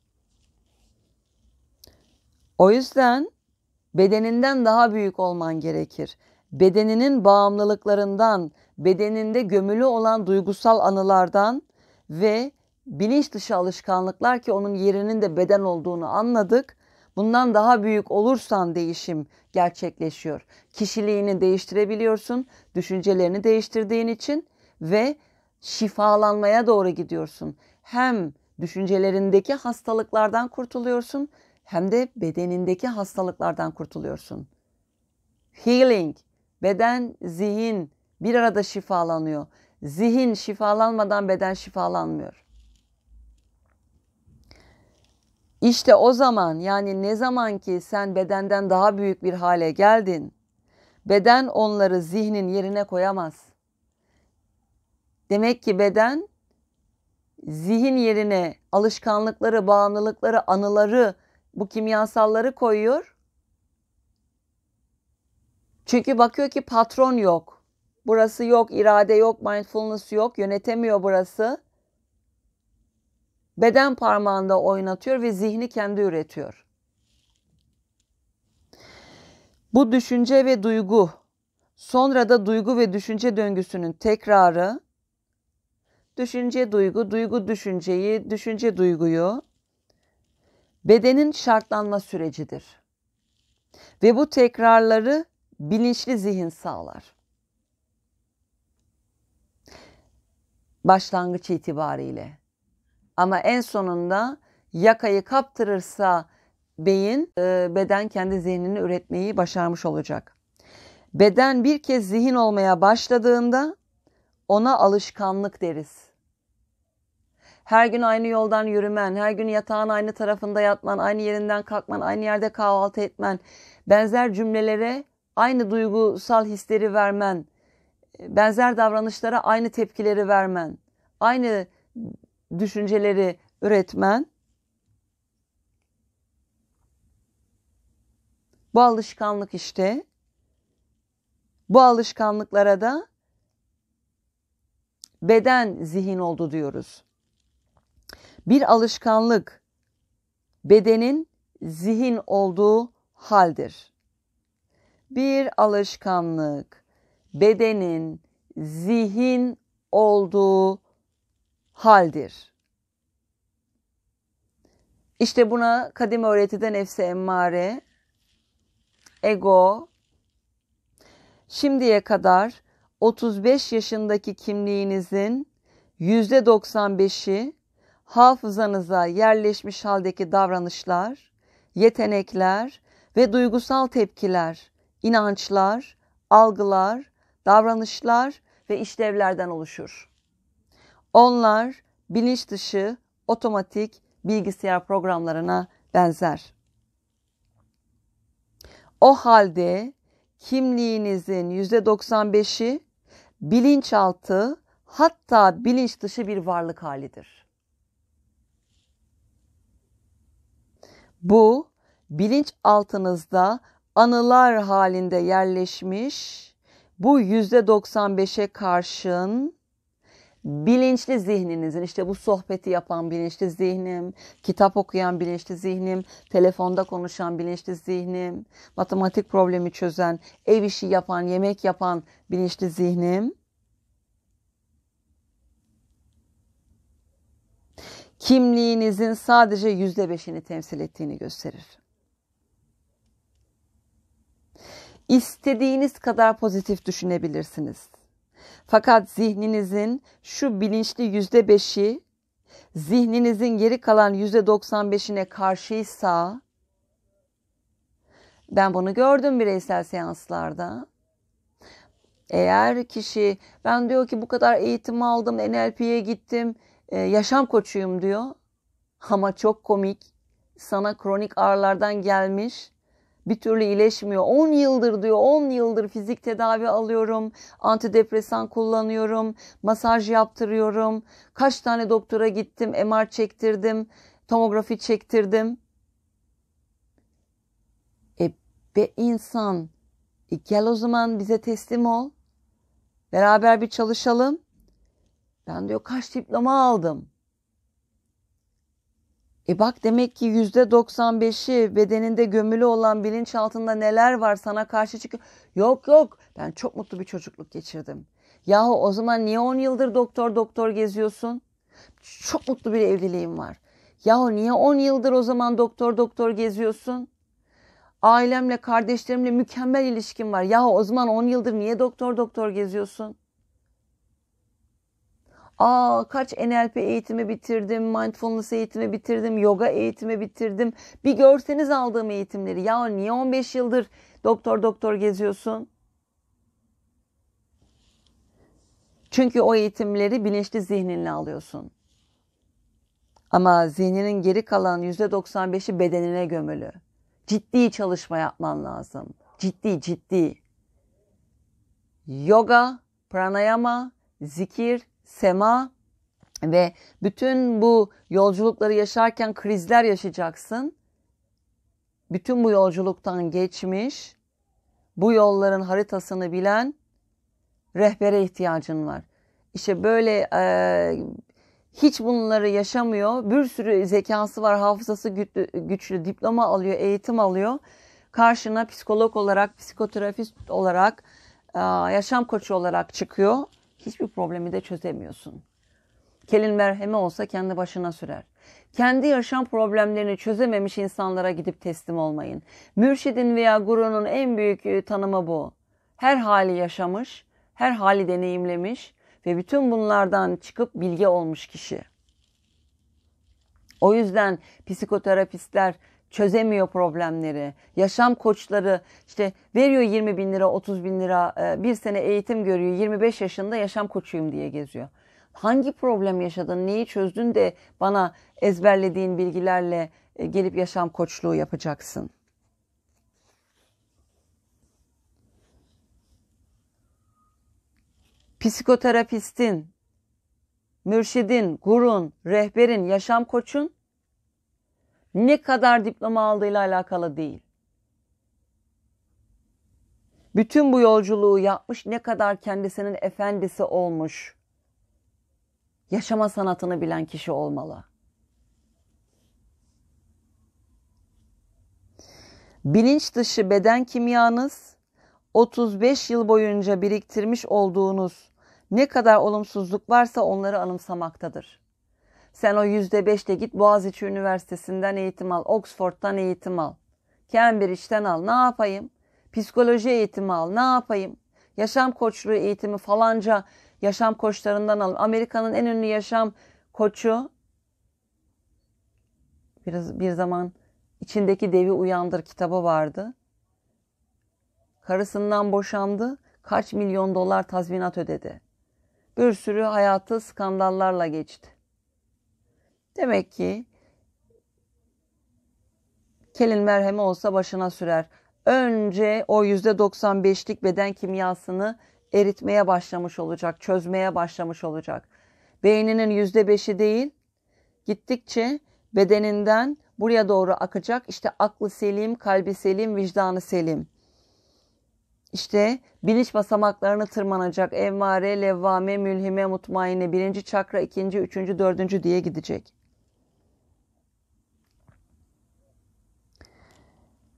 O yüzden bedeninden daha büyük olman gerekir. Bedeninin bağımlılıklarından, bedeninde gömülü olan duygusal anılardan ve bilinç dışı alışkanlıklar ki onun yerinin de beden olduğunu anladık. Bundan daha büyük olursan değişim gerçekleşiyor. Kişiliğini değiştirebiliyorsun, düşüncelerini değiştirdiğin için ve şifalanmaya doğru gidiyorsun. Hem düşüncelerindeki hastalıklardan kurtuluyorsun hem de bedenindeki hastalıklardan kurtuluyorsun. Healing, beden, zihin bir arada şifalanıyor. Zihin şifalanmadan beden şifalanmıyor. İşte o zaman yani ne zaman ki sen bedenden daha büyük bir hale geldin, beden onları zihnin yerine koyamaz. Demek ki beden zihin yerine alışkanlıkları, bağımlılıkları, anıları bu kimyasalları koyuyor. Çünkü bakıyor ki patron yok. Burası yok, irade yok, mindfulness yok, yönetemiyor burası. Beden parmağında oynatıyor ve zihni kendi üretiyor. Bu düşünce ve duygu, sonra da duygu ve düşünce döngüsünün tekrarı, düşünce duygu, duygu düşünceyi, düşünce duyguyu, bedenin şartlanma sürecidir. Ve bu tekrarları bilinçli zihin sağlar. Başlangıç itibariyle. Ama en sonunda yakayı kaptırırsa beyin e, beden kendi zihnini üretmeyi başarmış olacak. Beden bir kez zihin olmaya başladığında ona alışkanlık deriz her gün aynı yoldan yürümen, her gün yatağın aynı tarafında yatman, aynı yerinden kalkman, aynı yerde kahvaltı etmen, benzer cümlelere aynı duygusal hisleri vermen, benzer davranışlara aynı tepkileri vermen, aynı düşünceleri üretmen bu alışkanlık işte. Bu alışkanlıklara da beden zihin oldu diyoruz. Bir alışkanlık bedenin zihin olduğu haldir. Bir alışkanlık bedenin zihin olduğu haldir. İşte buna kadim öğretide nefse emmare, ego, şimdiye kadar 35 yaşındaki kimliğinizin %95'i hafızanıza yerleşmiş haldeki davranışlar, yetenekler ve duygusal tepkiler, inançlar, algılar, davranışlar ve işlevlerden oluşur. Onlar bilinç dışı otomatik bilgisayar programlarına benzer. O halde kimliğinizin %95'i bilinçaltı hatta bilinç dışı bir varlık halidir. Bu bilinç altınızda anılar halinde yerleşmiş bu yüzde %95'e karşın bilinçli zihninizin işte bu sohbeti yapan bilinçli zihnim, kitap okuyan bilinçli zihnim, telefonda konuşan bilinçli zihnim, matematik problemi çözen, ev işi yapan, yemek yapan bilinçli zihnim kimliğinizin sadece yüzde beşini temsil ettiğini gösterir. İstediğiniz kadar pozitif düşünebilirsiniz. Fakat zihninizin şu bilinçli yüzde beşi zihninizin geri kalan yüzde doksan beşine karşıysa ben bunu gördüm bireysel seanslarda. Eğer kişi ben diyor ki bu kadar eğitim aldım, NLP'ye gittim, e, yaşam koçuyum diyor. Ama çok komik. Sana kronik ağrılardan gelmiş. Bir türlü iyileşmiyor. 10 yıldır diyor 10 yıldır fizik tedavi alıyorum. Antidepresan kullanıyorum. Masaj yaptırıyorum. Kaç tane doktora gittim. MR çektirdim. Tomografi çektirdim. E be insan e, gel o zaman bize teslim ol. Beraber bir çalışalım. Ben diyor kaç diploma aldım. E bak demek ki yüzde 95'i bedeninde gömülü olan bilinç altında neler var sana karşı çıkıyor. Yok yok ben çok mutlu bir çocukluk geçirdim. Yahu o zaman niye 10 yıldır doktor doktor geziyorsun? Çok mutlu bir evliliğim var. Yahu niye 10 yıldır o zaman doktor doktor geziyorsun? Ailemle, kardeşlerimle mükemmel ilişkim var. Yahu o zaman 10 yıldır niye doktor doktor geziyorsun? Aa kaç NLP eğitimi bitirdim, mindfulness eğitimi bitirdim, yoga eğitimi bitirdim. Bir görseniz aldığım eğitimleri. Ya niye 15 yıldır doktor doktor geziyorsun? Çünkü o eğitimleri bilinçli zihninle alıyorsun. Ama zihninin geri kalan %95'i bedenine gömülü. Ciddi çalışma yapman lazım. Ciddi ciddi. Yoga, pranayama, zikir, sema ve bütün bu yolculukları yaşarken krizler yaşayacaksın. Bütün bu yolculuktan geçmiş, bu yolların haritasını bilen rehbere ihtiyacın var. İşte böyle e, hiç bunları yaşamıyor. Bir sürü zekası var, hafızası güçlü, güçlü, diploma alıyor, eğitim alıyor. Karşına psikolog olarak, psikoterapist olarak, e, yaşam koçu olarak çıkıyor hiçbir problemi de çözemiyorsun. Kelin merhemi olsa kendi başına sürer. Kendi yaşam problemlerini çözememiş insanlara gidip teslim olmayın. Mürşidin veya gurunun en büyük e, tanımı bu. Her hali yaşamış, her hali deneyimlemiş ve bütün bunlardan çıkıp bilge olmuş kişi. O yüzden psikoterapistler çözemiyor problemleri. Yaşam koçları işte veriyor 20 bin lira 30 bin lira e, bir sene eğitim görüyor 25 yaşında yaşam koçuyum diye geziyor. Hangi problem yaşadın neyi çözdün de bana ezberlediğin bilgilerle e, gelip yaşam koçluğu yapacaksın. Psikoterapistin, mürşidin, gurun, rehberin, yaşam koçun ne kadar diploma aldığıyla alakalı değil. Bütün bu yolculuğu yapmış ne kadar kendisinin efendisi olmuş. Yaşama sanatını bilen kişi olmalı. Bilinç dışı beden kimyanız 35 yıl boyunca biriktirmiş olduğunuz ne kadar olumsuzluk varsa onları anımsamaktadır. Sen o yüzde beşte git Boğaziçi Üniversitesi'nden eğitim al, Oxford'dan eğitim al, Cambridge'den al, ne yapayım? Psikoloji eğitimi al, ne yapayım? Yaşam koçluğu eğitimi falanca yaşam koçlarından al. Amerika'nın en ünlü yaşam koçu biraz bir zaman içindeki devi uyandır kitabı vardı. Karısından boşandı. Kaç milyon dolar tazminat ödedi. Bir sürü hayatı skandallarla geçti. Demek ki kelin merhemi olsa başına sürer. Önce o %95'lik beden kimyasını eritmeye başlamış olacak, çözmeye başlamış olacak. Beyninin %5'i değil, gittikçe bedeninden buraya doğru akacak. İşte aklı selim, kalbi selim, vicdanı selim. İşte bilinç basamaklarını tırmanacak. Envare, levvame, mülhime, mutmaine, birinci çakra, ikinci, üçüncü, dördüncü diye gidecek.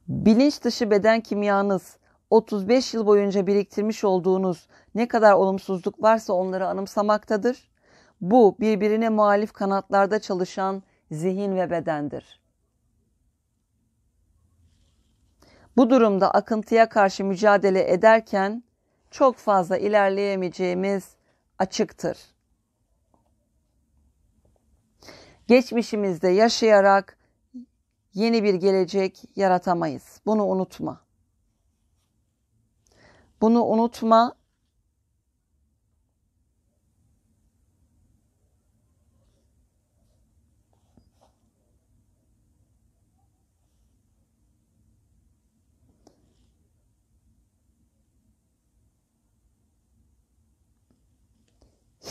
Bilinç dışı beden kimyanız, 35 yıl boyunca biriktirmiş olduğunuz ne kadar olumsuzluk varsa onları anımsamaktadır. Bu birbirine muhalif kanatlarda çalışan zihin ve bedendir. Bu durumda akıntıya karşı mücadele ederken çok fazla ilerleyemeyeceğimiz açıktır. Geçmişimizde yaşayarak yeni bir gelecek yaratamayız. Bunu unutma. Bunu unutma.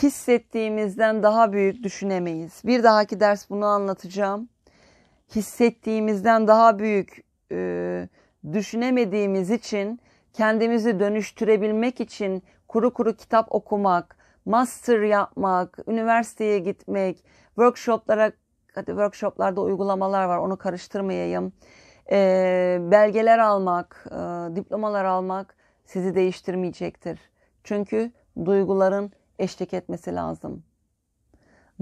hissettiğimizden daha büyük düşünemeyiz. Bir dahaki ders bunu anlatacağım hissettiğimizden daha büyük e, düşünemediğimiz için kendimizi dönüştürebilmek için kuru kuru kitap okumak, master yapmak, üniversiteye gitmek, workshoplara hadi workshoplarda uygulamalar var onu karıştırmayayım. E, belgeler almak, e, diplomalar almak sizi değiştirmeyecektir. Çünkü duyguların eşlik etmesi lazım.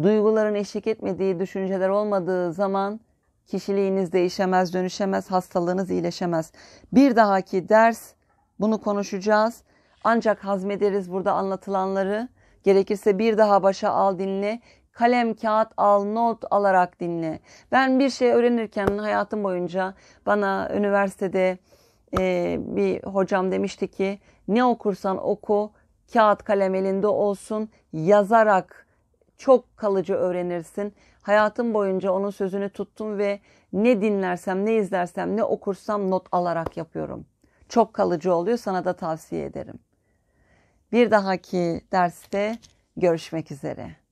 Duyguların eşlik etmediği düşünceler olmadığı zaman Kişiliğiniz değişemez, dönüşemez, hastalığınız iyileşemez. Bir dahaki ders bunu konuşacağız. Ancak hazmederiz burada anlatılanları. Gerekirse bir daha başa al dinle. Kalem, kağıt al, not alarak dinle. Ben bir şey öğrenirken hayatım boyunca bana üniversitede e, bir hocam demişti ki ne okursan oku kağıt kalem elinde olsun yazarak çok kalıcı öğrenirsin. Hayatım boyunca onun sözünü tuttum ve ne dinlersem, ne izlersem, ne okursam not alarak yapıyorum. Çok kalıcı oluyor, sana da tavsiye ederim. Bir dahaki derste görüşmek üzere.